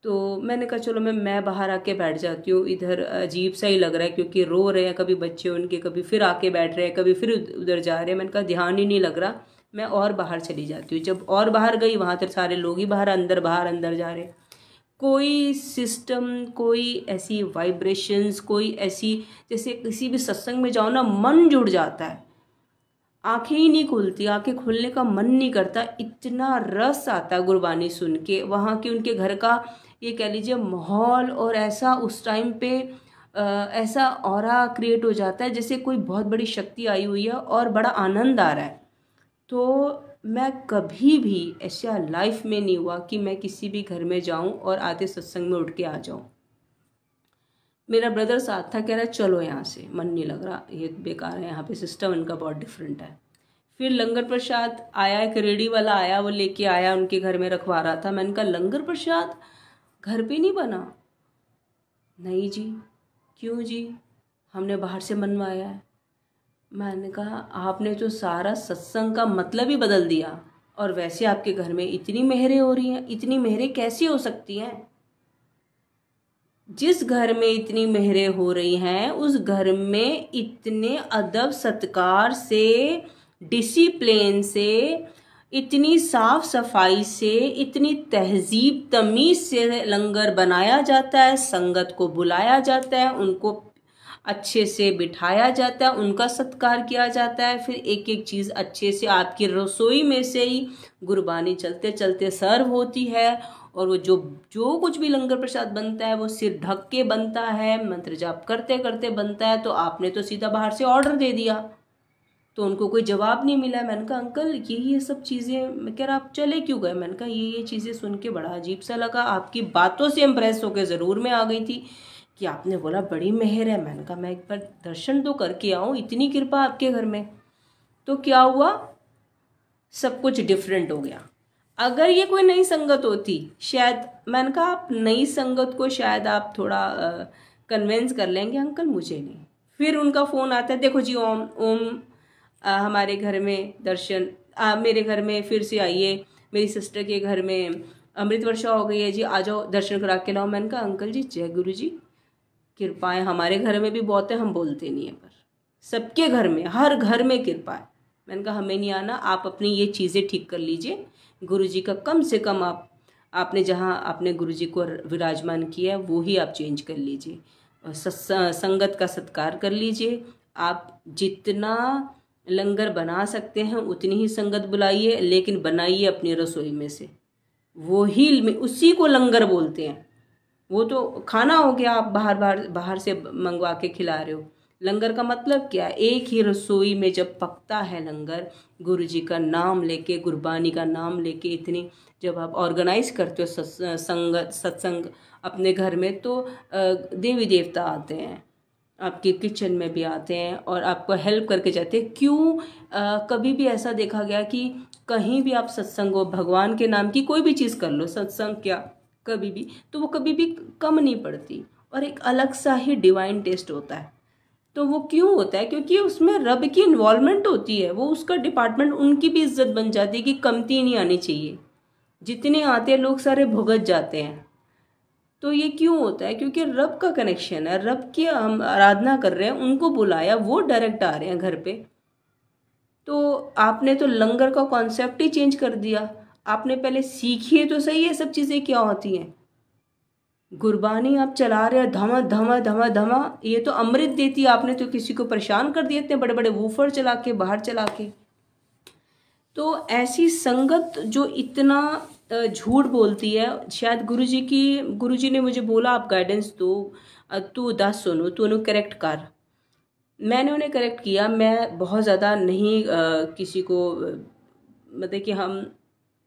तो मैंने कहा चलो मैं मैं बाहर आके बैठ जाती हूँ इधर अजीब सा ही लग रहा है क्योंकि रो रहे हैं कभी बच्चे उनके कभी फिर आके बैठ रहे हैं कभी फिर उधर जा रहे हैं मैंने कहा ध्यान ही नहीं लग रहा मैं और बाहर चली जाती हूँ जब और बाहर गई वहाँ तक सारे लोग ही बाहर अंदर बाहर अंदर जा रहे कोई सिस्टम कोई ऐसी वाइब्रेशंस कोई ऐसी जैसे किसी भी सत्संग में जाओ ना मन जुड़ जाता है आंखें ही नहीं खुलती आंखें खुलने का मन नहीं करता इतना रस आता है गुरबानी सुन के वहाँ के उनके घर का ये कह लीजिए माहौल और ऐसा उस टाइम पे ऐसा और क्रिएट हो जाता है जैसे कोई बहुत बड़ी शक्ति आई हुई है और बड़ा आनंद आ रहा है तो मैं कभी भी ऐसा लाइफ में नहीं हुआ कि मैं किसी भी घर में जाऊं और आते सत्संग में उठ के आ जाऊं मेरा ब्रदर साथ था कह रहा चलो यहाँ से मन नहीं लग रहा ये बेकार है यहाँ पे सिस्टम इनका बहुत डिफरेंट है फिर लंगर प्रसाद आया एक रेडी वाला आया वो लेके आया उनके घर में रखवा रहा था मैंने कहा लंगर प्रसाद घर पे नहीं बना नहीं जी क्यों जी हमने बाहर से बनवाया है मैंने कहा आपने तो सारा सत्संग का मतलब ही बदल दिया और वैसे आपके घर में इतनी मेहरें हो रही हैं इतनी मेहरें कैसी हो सकती हैं जिस घर में इतनी मेहरें हो रही हैं उस घर में इतने अदब सत्कार से डिसिप्लिन से इतनी साफ सफाई से इतनी तहजीब तमीज़ से लंगर बनाया जाता है संगत को बुलाया जाता है उनको अच्छे से बिठाया जाता है उनका सत्कार किया जाता है फिर एक एक चीज़ अच्छे से आपकी रसोई में से ही गुरबानी चलते चलते सर्व होती है और वो जो जो कुछ भी लंगर प्रसाद बनता है वो सिर ढक के बनता है मंत्र जाप करते करते बनता है तो आपने तो सीधा बाहर से ऑर्डर दे दिया तो उनको कोई जवाब नहीं मिला मैंने कहा अंकल ये ये सब चीज़ें मैं कह रहा आप चले क्यों गए मैंने कहा ये ये चीज़ें सुन के बड़ा अजीब सा लगा आपकी बातों से इम्प्रेस होकर ज़रूर मैं आ गई थी कि आपने बोला बड़ी मेहर है मैंने कहा मैं एक बार दर्शन तो करके आऊँ इतनी कृपा आपके घर में तो क्या हुआ सब कुछ डिफरेंट हो गया अगर ये कोई नई संगत होती शायद मैंने कहा आप नई संगत को शायद आप थोड़ा कन्वेंस कर लेंगे अंकल मुझे नहीं फिर उनका फ़ोन आता है देखो जी ओम ओम आ, हमारे घर में दर्शन आ, मेरे घर में फिर से आइए मेरी सिस्टर के घर में अमृत वर्षा हो गई है जी आ जाओ दर्शन करा के लाओ मैंने कहा अंकल जी जय गुरु जी कृपाएँ हमारे घर में भी बहुत है हम बोलते नहीं हैं पर सबके घर में हर घर में कृपा है मैंने कहा हमें नहीं आना आप अपनी ये चीज़ें ठीक कर लीजिए गुरु जी का कम से कम आप आपने जहाँ आपने गुरु जी को विराजमान किया है वो ही आप चेंज कर लीजिए संगत का सत्कार कर लीजिए आप जितना लंगर बना सकते हैं उतनी ही संगत बुलाइए लेकिन बनाइए अपनी रसोई में से वो ही में उसी को लंगर बोलते हैं वो तो खाना हो गया आप बाहर बाहर बाहर से मंगवा के खिला रहे हो लंगर का मतलब क्या एक ही रसोई में जब पकता है लंगर गुरु जी का नाम लेके गुरबानी का नाम लेके इतनी जब आप ऑर्गेनाइज करते हो सत्संग सत्संग अपने घर में तो देवी देवता आते हैं आपके किचन में भी आते हैं और आपको हेल्प करके जाते हैं क्यों आ, कभी भी ऐसा देखा गया कि कहीं भी आप सत्संग हो भगवान के नाम की कोई भी चीज़ कर लो सत्संग क्या कभी भी तो वो कभी भी कम नहीं पड़ती और एक अलग सा ही डिवाइन टेस्ट होता है तो वो क्यों होता है क्योंकि उसमें रब की इन्वॉल्वमेंट होती है वो उसका डिपार्टमेंट उनकी भी इज्जत बन जाती है कि कमती नहीं आनी चाहिए जितने आते हैं लोग सारे भुगत जाते हैं तो ये क्यों होता है क्योंकि रब का कनेक्शन है रब की हम आराधना कर रहे हैं उनको बुलाया वो डायरेक्ट आ रहे हैं घर पे तो आपने तो लंगर का कॉन्सेप्ट ही चेंज कर दिया आपने पहले सीखी है तो सही है सब चीज़ें क्या होती हैं गुरबानी आप चला रहे हैं धमा धमा धमा धमा ये तो अमृत देती आपने तो किसी को परेशान कर दिए इतने बड़े बड़े वूफर चला के बाहर चला के तो ऐसी संगत जो इतना झूठ बोलती है शायद गुरुजी की गुरुजी ने मुझे बोला आप गाइडेंस दो तू दस सुनो तू उन्हें करेक्ट कर मैंने उन्हें करेक्ट किया मैं बहुत ज़्यादा नहीं आ, किसी को मतलब कि हम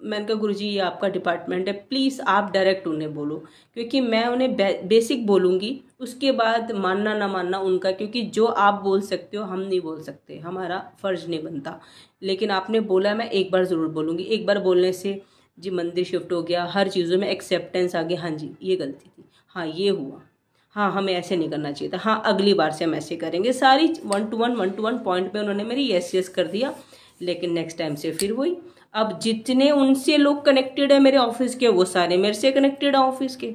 मैंने कहा गुरु जी ये आपका डिपार्टमेंट है प्लीज़ आप डायरेक्ट उन्हें बोलो क्योंकि मैं उन्हें बे, बेसिक बोलूँगी उसके बाद मानना ना मानना उनका क्योंकि जो आप बोल सकते हो हम नहीं बोल सकते हमारा फ़र्ज नहीं बनता लेकिन आपने बोला मैं एक बार ज़रूर बोलूँगी एक बार बोलने से जी मंदिर शिफ्ट हो गया हर चीज़ों में एक्सेप्टेंस आ गया हाँ जी ये गलती थी हाँ ये हुआ हाँ हमें ऐसे नहीं करना चाहिए था हाँ अगली बार से हम ऐसे करेंगे सारी one to one one to one point पे उन्होंने मेरी येस येस कर दिया लेकिन नेक्स्ट टाइम से फिर वही अब जितने उनसे लोग कनेक्टेड है मेरे ऑफिस के वो सारे मेरे से कनेक्टेड है ऑफिस के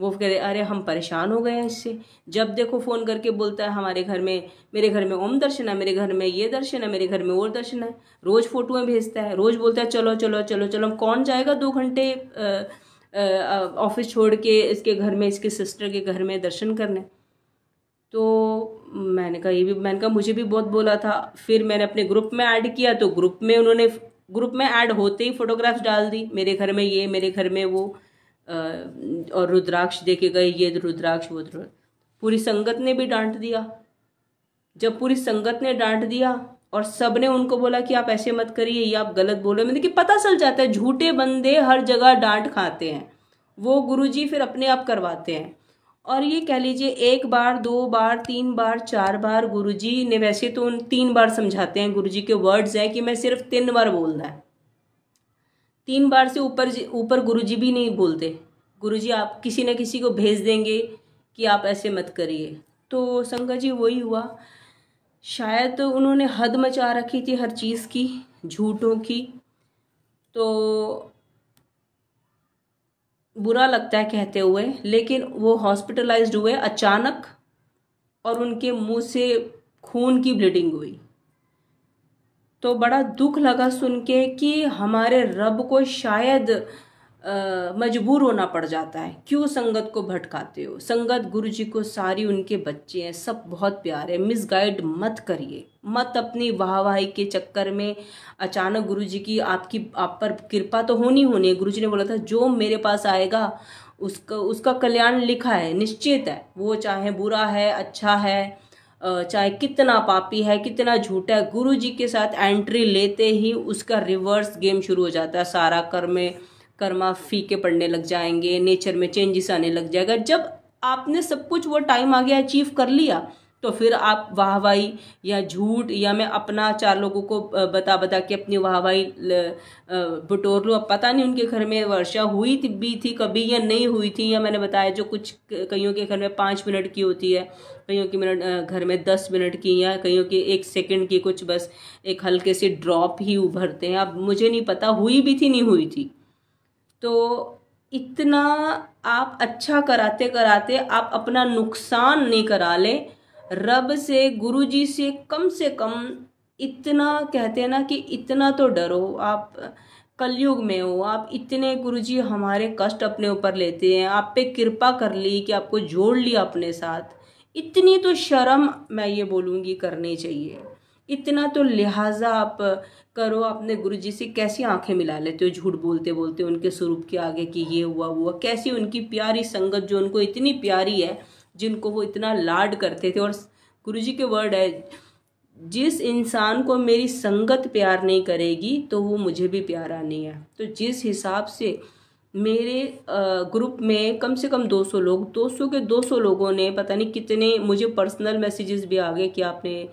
वो कह रहे अरे हम परेशान हो गए हैं इससे जब देखो फ़ोन करके बोलता है हमारे घर में मेरे घर में ओम दर्शन है मेरे घर में ये दर्शन है मेरे घर में और दर्शन है रोज़ फ़ोटोएं भेजता है रोज़ बोलता है चलो चलो चलो चलो कौन जाएगा दो घंटे ऑफिस छोड़ के इसके घर में इसके सिस्टर के घर में दर्शन करने तो मैंने कहा ये भी मैंने कहा मुझे भी बहुत बोला था फिर मैंने अपने ग्रुप में ऐड किया तो ग्रुप में उन्होंने ग्रुप में ऐड होते ही फ़ोटोग्राफ्स डाल दी मेरे घर में ये मेरे घर में वो और रुद्राक्ष के गए ये रुद्राक्ष वो पूरी संगत ने भी डांट दिया जब पूरी संगत ने डांट दिया और सब ने उनको बोला कि आप ऐसे मत करिए ये आप गलत बोलो मतलब कि पता चल जाता है झूठे बंदे हर जगह डांट खाते हैं वो गुरुजी फिर अपने आप करवाते हैं और ये कह लीजिए एक बार दो बार तीन बार चार बार गुरुजी ने वैसे तो उन तीन बार समझाते हैं गुरुजी के वर्ड्स हैं कि मैं सिर्फ तीन बार बोलना है तीन बार से ऊपर ऊपर गुरुजी भी नहीं बोलते गुरुजी आप किसी न किसी को भेज देंगे कि आप ऐसे मत करिए तो शंकर जी वही हुआ शायद उन्होंने हद मचा रखी थी हर चीज़ की झूठों की तो बुरा लगता है कहते हुए लेकिन वो हॉस्पिटलाइज्ड हुए अचानक और उनके मुंह से खून की ब्लीडिंग हुई तो बड़ा दुख लगा सुन के कि हमारे रब को शायद मजबूर होना पड़ जाता है क्यों संगत को भटकाते हो संगत गुरु जी को सारी उनके बच्चे हैं सब बहुत प्यारे मिस गाइड मत करिए मत अपनी वाहवाही के चक्कर में अचानक गुरु जी की आपकी आप पर कृपा तो होनी होनी है गुरु जी ने बोला था जो मेरे पास आएगा उसका उसका कल्याण लिखा है निश्चित है वो चाहे बुरा है अच्छा है चाहे कितना पापी है कितना झूठा है गुरु जी के साथ एंट्री लेते ही उसका रिवर्स गेम शुरू हो जाता है सारा कर्म कर्मा फीके पड़ने लग जाएंगे नेचर में चेंजेस आने लग जाएगा जब आपने सब कुछ वो टाइम आ गया अचीव कर लिया तो फिर आप वाहवाही या झूठ या मैं अपना चार लोगों को बता बता के अपनी वाहवाही बटोर लूँ अब पता नहीं उनके घर में वर्षा हुई थी भी थी कभी या नहीं हुई थी या मैंने बताया जो कुछ कईयों के घर में पाँच मिनट की होती है कईयों के मिनट घर में दस मिनट की या कईयों की एक सेकंड की कुछ बस एक हल्के से ड्रॉप ही उभरते हैं अब मुझे नहीं पता हुई भी थी नहीं हुई थी तो इतना आप अच्छा कराते कराते आप अपना नुकसान नहीं करा लें रब से गुरु जी से कम से कम इतना कहते हैं ना कि इतना तो डरो आप कलयुग में हो आप इतने गुरुजी हमारे कष्ट अपने ऊपर लेते हैं आप पे कृपा कर ली कि आपको जोड़ लिया अपने साथ इतनी तो शर्म मैं ये बोलूँगी करनी चाहिए इतना तो लिहाजा आप करो अपने गुरु जी से कैसी आंखें मिला लेते हो झूठ बोलते बोलते उनके स्वरूप के आगे कि ये हुआ हुआ कैसी उनकी प्यारी संगत जो उनको इतनी प्यारी है जिनको वो इतना लाड करते थे और गुरु जी के वर्ड है जिस इंसान को मेरी संगत प्यार नहीं करेगी तो वो मुझे भी प्यारा नहीं है तो जिस हिसाब से मेरे ग्रुप में कम से कम 200 लोग 200 के 200 लोगों ने पता नहीं कितने मुझे पर्सनल मैसेजेस भी आ गए कि आपने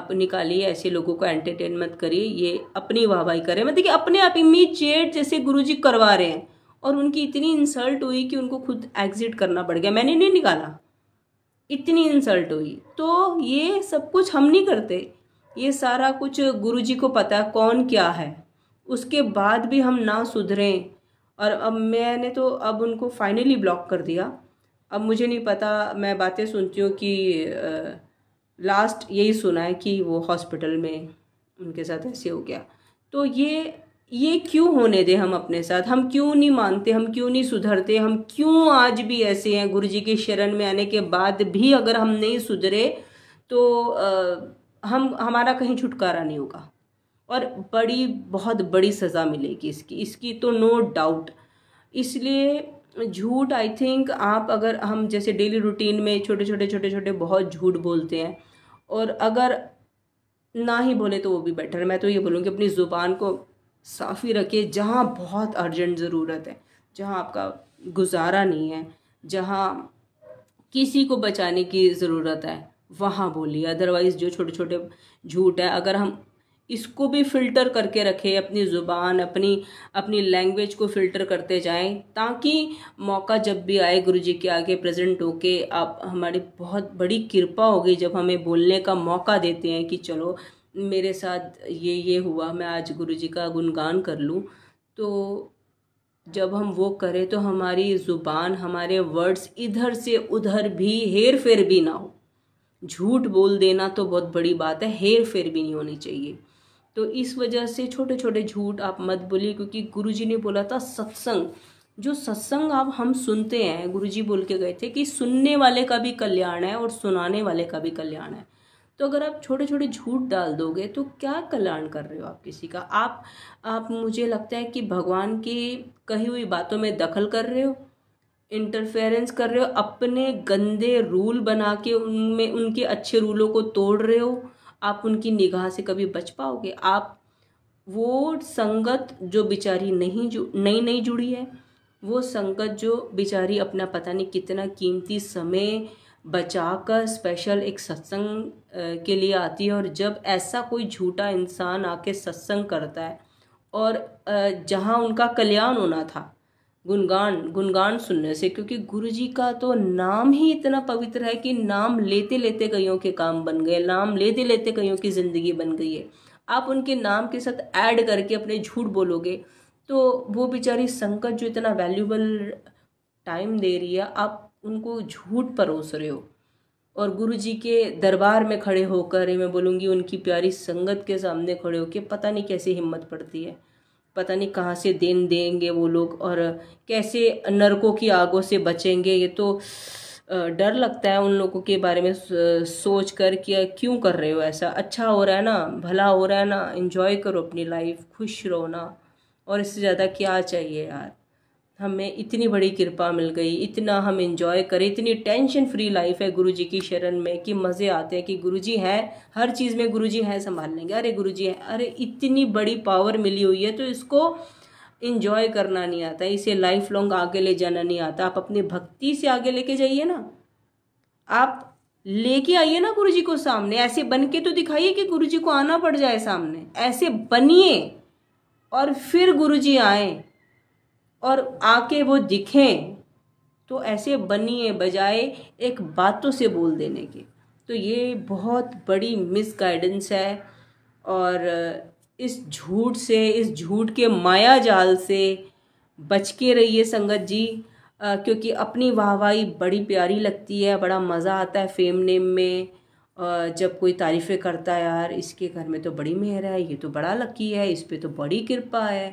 आप निकाली ऐसे लोगों को एंटरटेन मत करिए ये अपनी वाहवाही करें मतलब कि अपने आप इमीजिएट जैसे गुरु जी करवा रहे हैं और उनकी इतनी इंसल्ट हुई कि उनको खुद एग्जिट करना पड़ गया मैंने नहीं निकाला इतनी इंसल्ट हुई तो ये सब कुछ हम नहीं करते ये सारा कुछ गुरुजी को पता है कौन क्या है उसके बाद भी हम ना सुधरें और अब मैंने तो अब उनको फाइनली ब्लॉक कर दिया अब मुझे नहीं पता मैं बातें सुनती हूँ कि आ, लास्ट यही सुना है कि वो हॉस्पिटल में उनके साथ ऐसे हो गया तो ये ये क्यों होने दें हम अपने साथ हम क्यों नहीं मानते हम क्यों नहीं सुधरते हम क्यों आज भी ऐसे हैं गुरु जी की शरण में आने के बाद भी अगर हम नहीं सुधरे तो आ, हम हमारा कहीं छुटकारा नहीं होगा और बड़ी बहुत बड़ी सज़ा मिलेगी इसकी इसकी तो नो डाउट इसलिए झूठ आई थिंक आप अगर हम जैसे डेली रूटीन में छोटे छोटे छोटे छोटे बहुत झूठ बोलते हैं और अगर ना ही बोले तो वो भी बेटर मैं तो ये बोलूँगी अपनी ज़ुबान को साफ़ ही रखिए जहाँ बहुत अर्जेंट ज़रूरत है जहाँ आपका गुजारा नहीं है जहाँ किसी को बचाने की ज़रूरत है वहाँ बोलिए अदरवाइज़ जो छोटे छोटे झूठ है अगर हम इसको भी फ़िल्टर करके रखें अपनी ज़ुबान अपनी अपनी लैंग्वेज को फ़िल्टर करते जाएं ताकि मौका जब भी आए गुरु जी के आगे प्रेजेंट होके आप हमारी बहुत बड़ी कृपा होगी जब हमें बोलने का मौका देते हैं कि चलो मेरे साथ ये ये हुआ मैं आज गुरु जी का गुणगान कर लूँ तो जब हम वो करें तो हमारी ज़ुबान हमारे वर्ड्स इधर से उधर भी हेर फेर भी ना हो झूठ बोल देना तो बहुत बड़ी बात है हेर फेर भी नहीं होनी चाहिए तो इस वजह से छोटे छोटे झूठ आप मत बोलिए क्योंकि गुरु जी ने बोला था सत्संग जो सत्संग आप हम सुनते हैं गुरु जी बोल के गए थे कि सुनने वाले का भी कल्याण है और सुनाने वाले का भी कल्याण है तो अगर आप छोटे छोटे झूठ डाल दोगे तो क्या कल्याण कर रहे हो आप किसी का आप आप मुझे लगता है कि भगवान की कही हुई बातों में दखल कर रहे हो इंटरफेरेंस कर रहे हो अपने गंदे रूल बना के उनमें उनके अच्छे रूलों को तोड़ रहे हो आप उनकी निगाह से कभी बच पाओगे आप वो संगत जो बेचारी नहीं जु नई नई जुड़ी है वो संगत जो बेचारी अपना पता नहीं कितना कीमती समय बचाकर स्पेशल एक सत्संग के लिए आती है और जब ऐसा कोई झूठा इंसान आके सत्संग करता है और जहाँ उनका कल्याण होना था गुणगान गुणगान सुनने से क्योंकि गुरु जी का तो नाम ही इतना पवित्र है कि नाम लेते लेते कईयों के काम बन गए नाम लेते लेते कईयों की ज़िंदगी बन गई है आप उनके नाम के साथ ऐड करके अपने झूठ बोलोगे तो वो बेचारी संकट जो इतना वैल्यूबल टाइम दे रही है आप उनको झूठ परोस रहे हो और गुरु जी के दरबार में खड़े होकर मैं बोलूँगी उनकी प्यारी संगत के सामने खड़े होकर पता नहीं कैसे हिम्मत पड़ती है पता नहीं कहाँ से देन देंगे वो लोग और कैसे नरकों की आगों से बचेंगे ये तो डर लगता है उन लोगों के बारे में सोच कर कि क्यों कर रहे हो ऐसा अच्छा हो रहा है ना भला हो रहा है ना इन्जॉय करो अपनी लाइफ खुश रहो ना और इससे ज़्यादा क्या चाहिए यार हमें इतनी बड़ी कृपा मिल गई इतना हम इंजॉय करें इतनी टेंशन फ्री लाइफ है गुरु जी की शरण में कि मज़े आते हैं कि गुरु जी है हर चीज़ में गुरु जी है संभाल लेंगे अरे गुरु जी है अरे इतनी बड़ी पावर मिली हुई है तो इसको इंजॉय करना नहीं आता इसे लाइफ लॉन्ग आगे ले जाना नहीं आता आप अपनी भक्ति से आगे लेके जाइए ना आप लेके आइए ना गुरु जी को सामने ऐसे बन के तो दिखाइए कि गुरु जी को आना पड़ जाए सामने ऐसे बनिए और फिर गुरु जी आए और आके वो दिखें तो ऐसे बनिए बजाय एक बातों से बोल देने के तो ये बहुत बड़ी मिसगाइडेंस है और इस झूठ से इस झूठ के माया जाल से बच के रहिए संगत जी आ, क्योंकि अपनी वाहवाही बड़ी प्यारी लगती है बड़ा मज़ा आता है फेम नेम में आ, जब कोई तारीफ़ें करता है यार इसके घर में तो बड़ी मेहर है ये तो बड़ा लकी है इस पर तो बड़ी कृपा है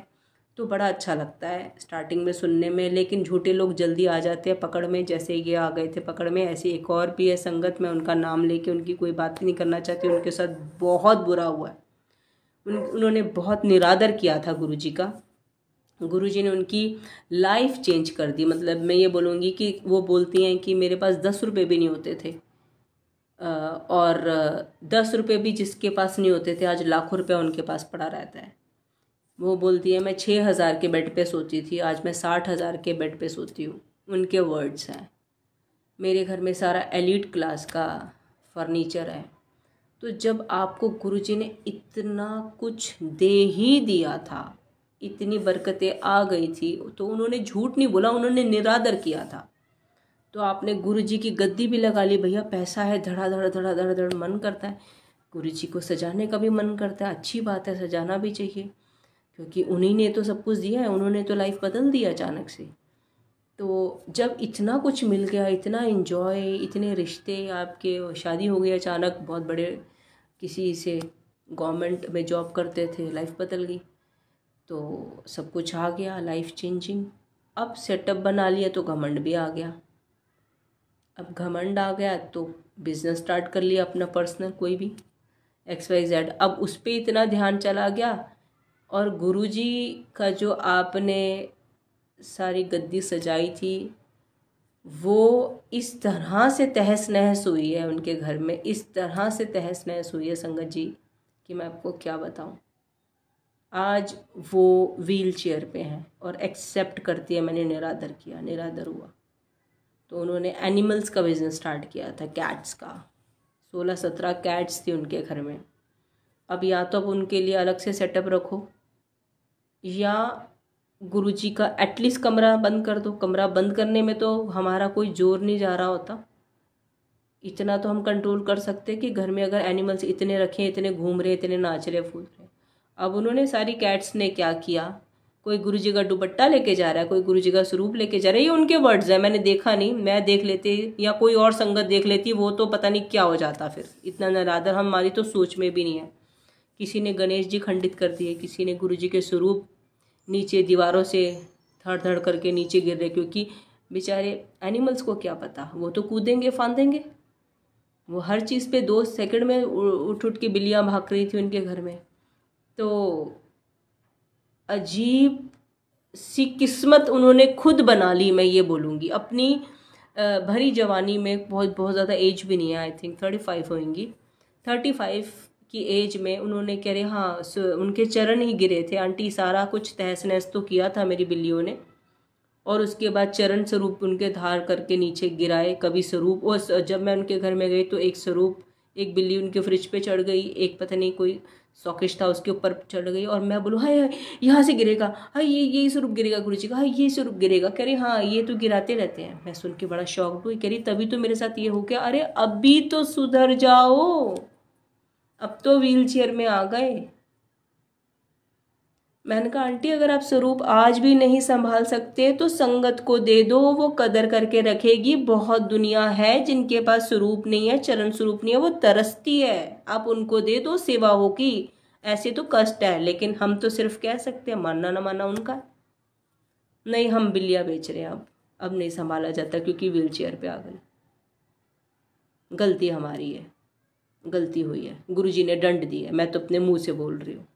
तो बड़ा अच्छा लगता है स्टार्टिंग में सुनने में लेकिन झूठे लोग जल्दी आ जाते हैं पकड़ में जैसे ये आ गए थे पकड़ में ऐसे एक और भी है संगत में उनका नाम लेके उनकी कोई बात ही नहीं करना चाहती उनके साथ बहुत बुरा हुआ है उन उन्होंने बहुत निरादर किया था गुरु जी का गुरु जी ने उनकी लाइफ चेंज कर दी मतलब मैं ये बोलूँगी कि वो बोलती हैं कि मेरे पास दस रुपये भी नहीं होते थे और दस रुपये भी जिसके पास नहीं होते थे आज लाखों रुपया उनके पास पड़ा रहता है वो बोलती है मैं छः हज़ार के बेड पे सोती थी आज मैं साठ हज़ार के बेड पे सोती हूँ उनके वर्ड्स हैं मेरे घर में सारा एलिट क्लास का फर्नीचर है तो जब आपको गुरु जी ने इतना कुछ दे ही दिया था इतनी बरकतें आ गई थी तो उन्होंने झूठ नहीं बोला उन्होंने निरादर किया था तो आपने गुरु जी की गद्दी भी लगा ली भैया पैसा है धड़ा धड़ा धड़ा धड़ा धड़ मन करता है गुरु जी को सजाने का भी मन करता है अच्छी बात है सजाना भी चाहिए क्योंकि उन्हीं ने तो सब कुछ दिया है उन्होंने तो लाइफ बदल दी अचानक से तो जब इतना कुछ मिल गया इतना इन्जॉय इतने रिश्ते आपके शादी हो गई अचानक बहुत बड़े किसी से गवर्नमेंट में जॉब करते थे लाइफ बदल गई तो सब कुछ आ गया लाइफ चेंजिंग अब सेटअप बना लिया तो घमंड भी आ गया अब घमंड आ गया तो बिज़नेस स्टार्ट कर लिया अपना पर्सनल कोई भी एक्स वाई जेड अब उस पर इतना ध्यान चला गया और गुरुजी का जो आपने सारी गद्दी सजाई थी वो इस तरह से तहस नहस हुई है उनके घर में इस तरह से तहस नहस हुई है संगत जी कि मैं आपको क्या बताऊं आज वो व्हील चेयर पर हैं और एक्सेप्ट करती है मैंने निरादर किया निरादर हुआ तो उन्होंने एनिमल्स का बिज़नेस स्टार्ट किया था कैट्स का सोलह सत्रह कैट्स थी उनके घर में अब या तो अब उनके लिए अलग से सेटअप रखो या गुरुजी का एटलीस्ट कमरा बंद कर दो कमरा बंद करने में तो हमारा कोई जोर नहीं जा रहा होता इतना तो हम कंट्रोल कर सकते कि घर में अगर एनिमल्स इतने रखे इतने घूम रहे इतने नाच रहे फूल रहे अब उन्होंने सारी कैट्स ने क्या किया कोई गुरुजी का दुपट्टा लेके जा रहा है कोई गुरुजी का स्वरूप लेके जा रहा है ये उनके वर्ड्स हैं मैंने देखा नहीं मैं देख लेते या कोई और संगत देख लेती वो तो पता नहीं क्या हो जाता फिर इतना नारादर हमारी तो सोच में भी नहीं है किसी ने गणेश जी खंडित कर दिए किसी ने गुरु जी के स्वरूप नीचे दीवारों से धड़ धड़ करके नीचे गिर रहे क्योंकि बेचारे एनिमल्स को क्या पता वो तो कूदेंगे फांदेंगे वो हर चीज़ पे दो सेकंड में उठ उठ के बिल्लियाँ भाग रही थी उनके घर में तो अजीब सी किस्मत उन्होंने खुद बना ली मैं ये बोलूँगी अपनी भरी जवानी में बहुत बहुत ज़्यादा एज भी नहीं है आई थिंक थर्टी फाइव होएंगी थर्टी फाइव की एज में उन्होंने कह रहे हाँ उनके चरण ही गिरे थे आंटी सारा कुछ तहस नहस तो किया था मेरी बिल्लियों ने और उसके बाद चरण स्वरूप उनके धार करके नीचे गिराए कभी स्वरूप और जब मैं उनके घर में गई तो एक स्वरूप एक बिल्ली उनके फ्रिज पे चढ़ गई एक पता नहीं कोई सॉकेश था उसके ऊपर चढ़ गई और मैं बोलूँ हाय हाय यहाँ से गिरेगा हाय ये ये स्वरूप गिरेगा गुरु जी का हाय ये स्वरूप गिरेगा कह रही हाँ ये तो गिराते रहते हैं मैं सुन के बड़ा शौक हुई कह रही तभी तो मेरे साथ ये हो गया अरे अभी तो सुधर जाओ अब तो व्हील चेयर में आ गए मैंने कहा आंटी अगर आप स्वरूप आज भी नहीं संभाल सकते तो संगत को दे दो वो कदर करके रखेगी बहुत दुनिया है जिनके पास स्वरूप नहीं है चरण स्वरूप नहीं है वो तरसती है आप उनको दे दो सेवा होगी ऐसे तो कष्ट है लेकिन हम तो सिर्फ कह सकते हैं मानना ना मानना उनका नहीं हम बिल्लियाँ बेच रहे हैं अब अब नहीं संभाला जाता क्योंकि व्हील चेयर पर आ गए गलती हमारी है गलती हुई है गुरुजी ने दंड दिया मैं तो अपने मुंह से बोल रही हूँ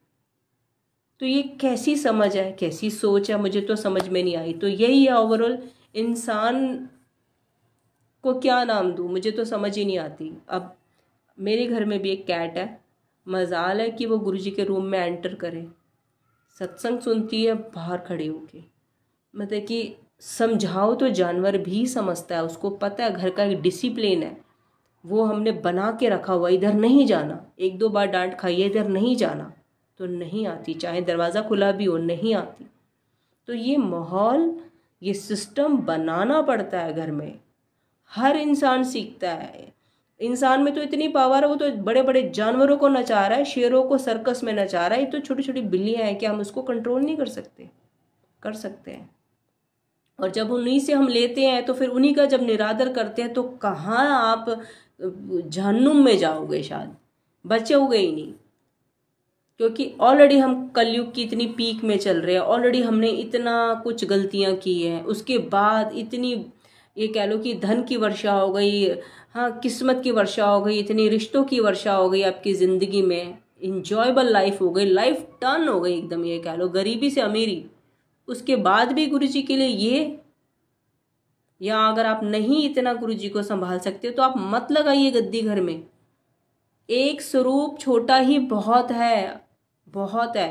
तो ये कैसी समझ है कैसी सोच है मुझे तो समझ में नहीं आई तो यही है ओवरऑल इंसान को क्या नाम दूँ मुझे तो समझ ही नहीं आती अब मेरे घर में भी एक कैट है मजाल है कि वो गुरुजी के रूम में एंटर करे सत्संग सुनती है बाहर खड़े होके मतलब कि समझाओ तो जानवर भी समझता है उसको पता है घर का एक डिसिप्लिन है वो हमने बना के रखा हुआ इधर नहीं जाना एक दो बार डांट खाई है इधर नहीं जाना तो नहीं आती चाहे दरवाज़ा खुला भी हो नहीं आती तो ये माहौल ये सिस्टम बनाना पड़ता है घर में हर इंसान सीखता है इंसान में तो इतनी पावर है वो तो बड़े बड़े जानवरों को नचा रहा है शेरों को सर्कस में नचा रहा है तो छोटी छोटी बिल्लियाँ हैं कि हम उसको कंट्रोल नहीं कर सकते कर सकते हैं और जब उन्हीं से हम लेते हैं तो फिर उन्हीं का जब निरादर करते हैं तो कहाँ आप जहन्नुम में जाओगे शायद बचोगे ही नहीं क्योंकि ऑलरेडी हम कलयुग की इतनी पीक में चल रहे हैं ऑलरेडी हमने इतना कुछ गलतियां की हैं उसके बाद इतनी ये कह लो कि धन की वर्षा हो गई हाँ किस्मत की वर्षा हो गई इतनी रिश्तों की वर्षा हो गई आपकी ज़िंदगी में इंजॉयबल लाइफ हो गई लाइफ टर्न हो गई एकदम ये कह लो गरीबी से अमीरी उसके बाद भी गुरु जी के लिए ये या अगर आप नहीं इतना गुरु जी को संभाल सकते तो आप मत लगाइए गद्दी घर में एक स्वरूप छोटा ही बहुत है बहुत है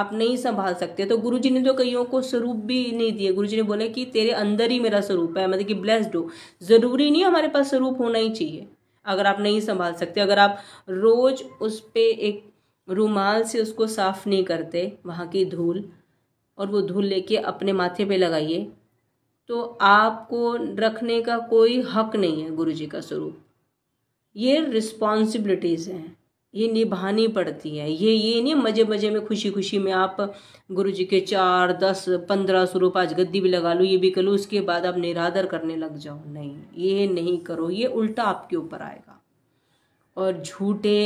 आप नहीं संभाल सकते तो गुरु जी ने तो कईयों को स्वरूप भी नहीं दिए गुरु जी ने बोले कि तेरे अंदर ही मेरा स्वरूप है मतलब कि ब्लेस्ड हो ज़रूरी नहीं हमारे पास स्वरूप होना ही चाहिए अगर आप नहीं संभाल सकते अगर आप रोज़ उस पर एक रूमाल से उसको साफ़ नहीं करते वहाँ की धूल और वो धूल लेके अपने माथे पे लगाइए तो आपको रखने का कोई हक नहीं है गुरु जी का स्वरूप ये रिस्पॉन्सिबिलिटीज़ हैं ये निभानी पड़ती है ये ये नहीं मज़े मज़े में खुशी खुशी में आप गुरु जी के चार दस पंद्रह स्वरूप आज गद्दी भी लगा लो ये भी कर लो उसके बाद आप निरादर करने लग जाओ नहीं ये नहीं करो ये उल्टा आपके ऊपर आएगा और झूठे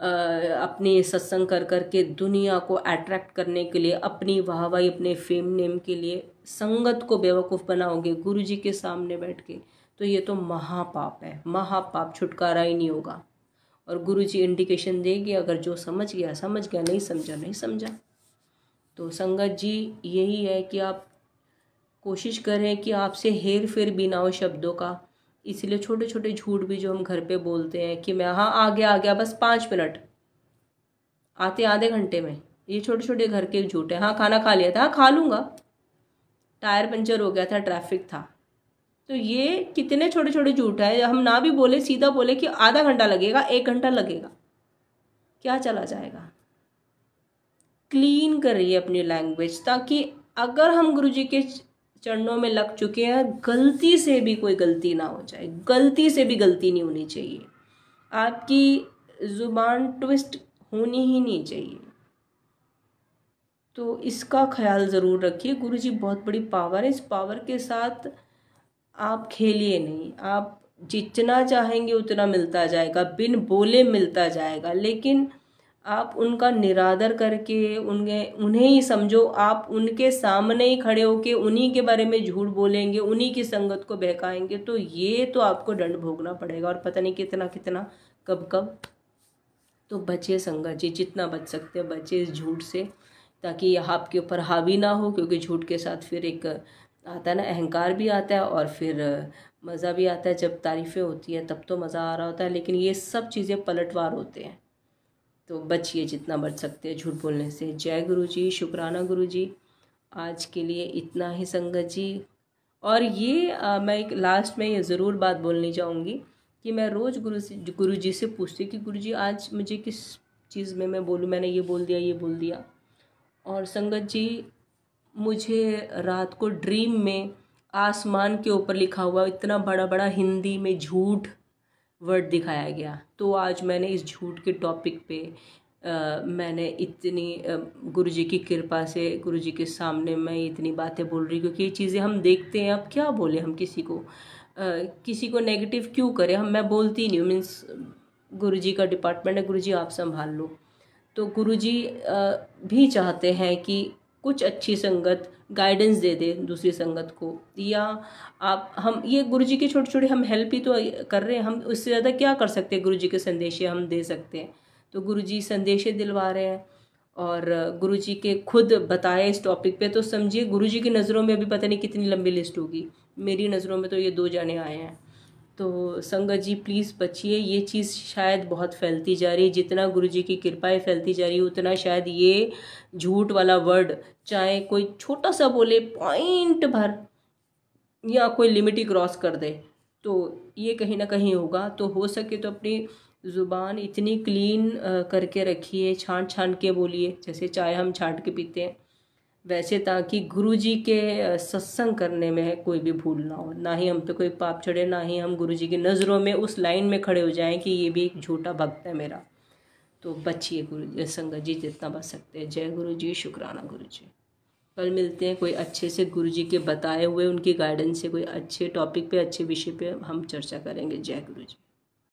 अपने सत्संग कर कर के दुनिया को अट्रैक्ट करने के लिए अपनी वाहवाही अपने फेम नेम के लिए संगत को बेवकूफ़ बनाओगे गुरु जी के सामने बैठ के तो ये तो महापाप है महापाप छुटकारा ही नहीं होगा और गुरु जी इंडिकेशन देगी अगर जो समझ गया समझ गया नहीं समझा नहीं समझा तो संगत जी यही है कि आप कोशिश करें कि आपसे हेर फेर बिना हो शब्दों का इसीलिए छोटे छोटे झूठ भी जो हम घर पे बोलते हैं कि मैं हाँ आ गया आ गया बस पाँच मिनट आते आधे घंटे में ये छोटे छोटे घर के झूठ है हाँ खाना खा लिया था हाँ खा लूँगा टायर पंचर हो गया था ट्रैफिक था तो ये कितने छोटे छोटे झूठ है हम ना भी बोले सीधा बोले कि आधा घंटा लगेगा एक घंटा लगेगा क्या चला जाएगा क्लीन करिए अपनी लैंग्वेज ताकि अगर हम गुरु जी के चरणों में लग चुके हैं गलती से भी कोई गलती ना हो जाए गलती से भी गलती नहीं होनी चाहिए आपकी ज़ुबान ट्विस्ट होनी ही नहीं चाहिए तो इसका ख्याल ज़रूर रखिए गुरु जी बहुत बड़ी पावर है इस पावर के साथ आप खेलिए नहीं आप जितना चाहेंगे उतना मिलता जाएगा बिन बोले मिलता जाएगा लेकिन आप उनका निरादर करके उनके उन्हें ही समझो आप उनके सामने ही खड़े होके उन्हीं के बारे में झूठ बोलेंगे उन्हीं की संगत को बहकाएंगे तो ये तो आपको दंड भोगना पड़ेगा और पता नहीं कितना कितना कब कब तो बचे संगत जी जितना बच सकते हैं बचे इस झूठ से ताकि यह आपके ऊपर हावी ना हो क्योंकि झूठ के साथ फिर एक आता है ना अहंकार भी आता है और फिर मज़ा भी आता है जब तारीफ़ें होती हैं तब तो मज़ा आ रहा होता है लेकिन ये सब चीज़ें पलटवार होते हैं तो बचिए जितना बच सकते हैं झूठ बोलने से जय गुरु जी शुक्राना गुरु जी आज के लिए इतना ही संगत जी और ये आ, मैं एक लास्ट में ये ज़रूर बात बोलनी चाहूँगी कि मैं रोज़ गुरु से गुरु जी से पूछती कि गुरु जी आज मुझे किस चीज़ में मैं बोलूँ मैंने ये बोल दिया ये बोल दिया और संगत जी मुझे रात को ड्रीम में आसमान के ऊपर लिखा हुआ इतना बड़ा बड़ा हिंदी में झूठ वर्ड दिखाया गया तो आज मैंने इस झूठ के टॉपिक पे आ, मैंने इतनी गुरु जी की कृपा से गुरु जी के सामने मैं इतनी बातें बोल रही क्योंकि ये चीज़ें हम देखते हैं अब क्या बोले हम किसी को आ, किसी को नेगेटिव क्यों करें हम मैं बोलती नहीं हूँ मीन्स गुरु जी का डिपार्टमेंट है गुरु जी आप संभाल लो तो गुरु जी भी चाहते हैं कि कुछ अच्छी संगत गाइडेंस दे दे दूसरी संगत को या आप हम ये गुरु जी के छोटे छोटे हम हेल्प ही तो कर रहे हैं हम उससे ज़्यादा क्या कर सकते हैं गुरु जी के संदेश हम दे सकते हैं तो गुरु जी संदेश दिलवा रहे हैं और गुरु जी के खुद बताए इस टॉपिक पे तो समझिए गुरु जी की नज़रों में अभी पता नहीं कितनी लंबी लिस्ट होगी मेरी नज़रों में तो ये दो जाने आए हैं तो संगत जी प्लीज़ बचिए ये चीज़ शायद बहुत फैलती जा रही है जितना गुरु जी की कृपाएँ फैलती जा रही है उतना शायद ये झूठ वाला वर्ड चाहे कोई छोटा सा बोले पॉइंट भर या कोई लिमिट ही क्रॉस कर दे तो ये कहीं ना कहीं होगा तो हो सके तो अपनी ज़ुबान इतनी क्लीन करके रखिए छान छान के बोलिए जैसे चाय हम छांट के पीते हैं वैसे ताकि गुरु जी के सत्संग करने में कोई भी भूल ना हो ना ही हम पे कोई पाप चढ़े ना ही हम गुरु जी की नज़रों में उस लाइन में खड़े हो जाएं कि ये भी एक झूठा भक्त है मेरा तो बचिए गुरु जी संगत जी जितना बच सकते हैं जय गुरु जी शुक्राना गुरु जी कल मिलते हैं कोई अच्छे से गुरु जी के बताए हुए उनकी गाइडेंस से कोई अच्छे टॉपिक पे अच्छे विषय पे हम चर्चा करेंगे जय गुरु जी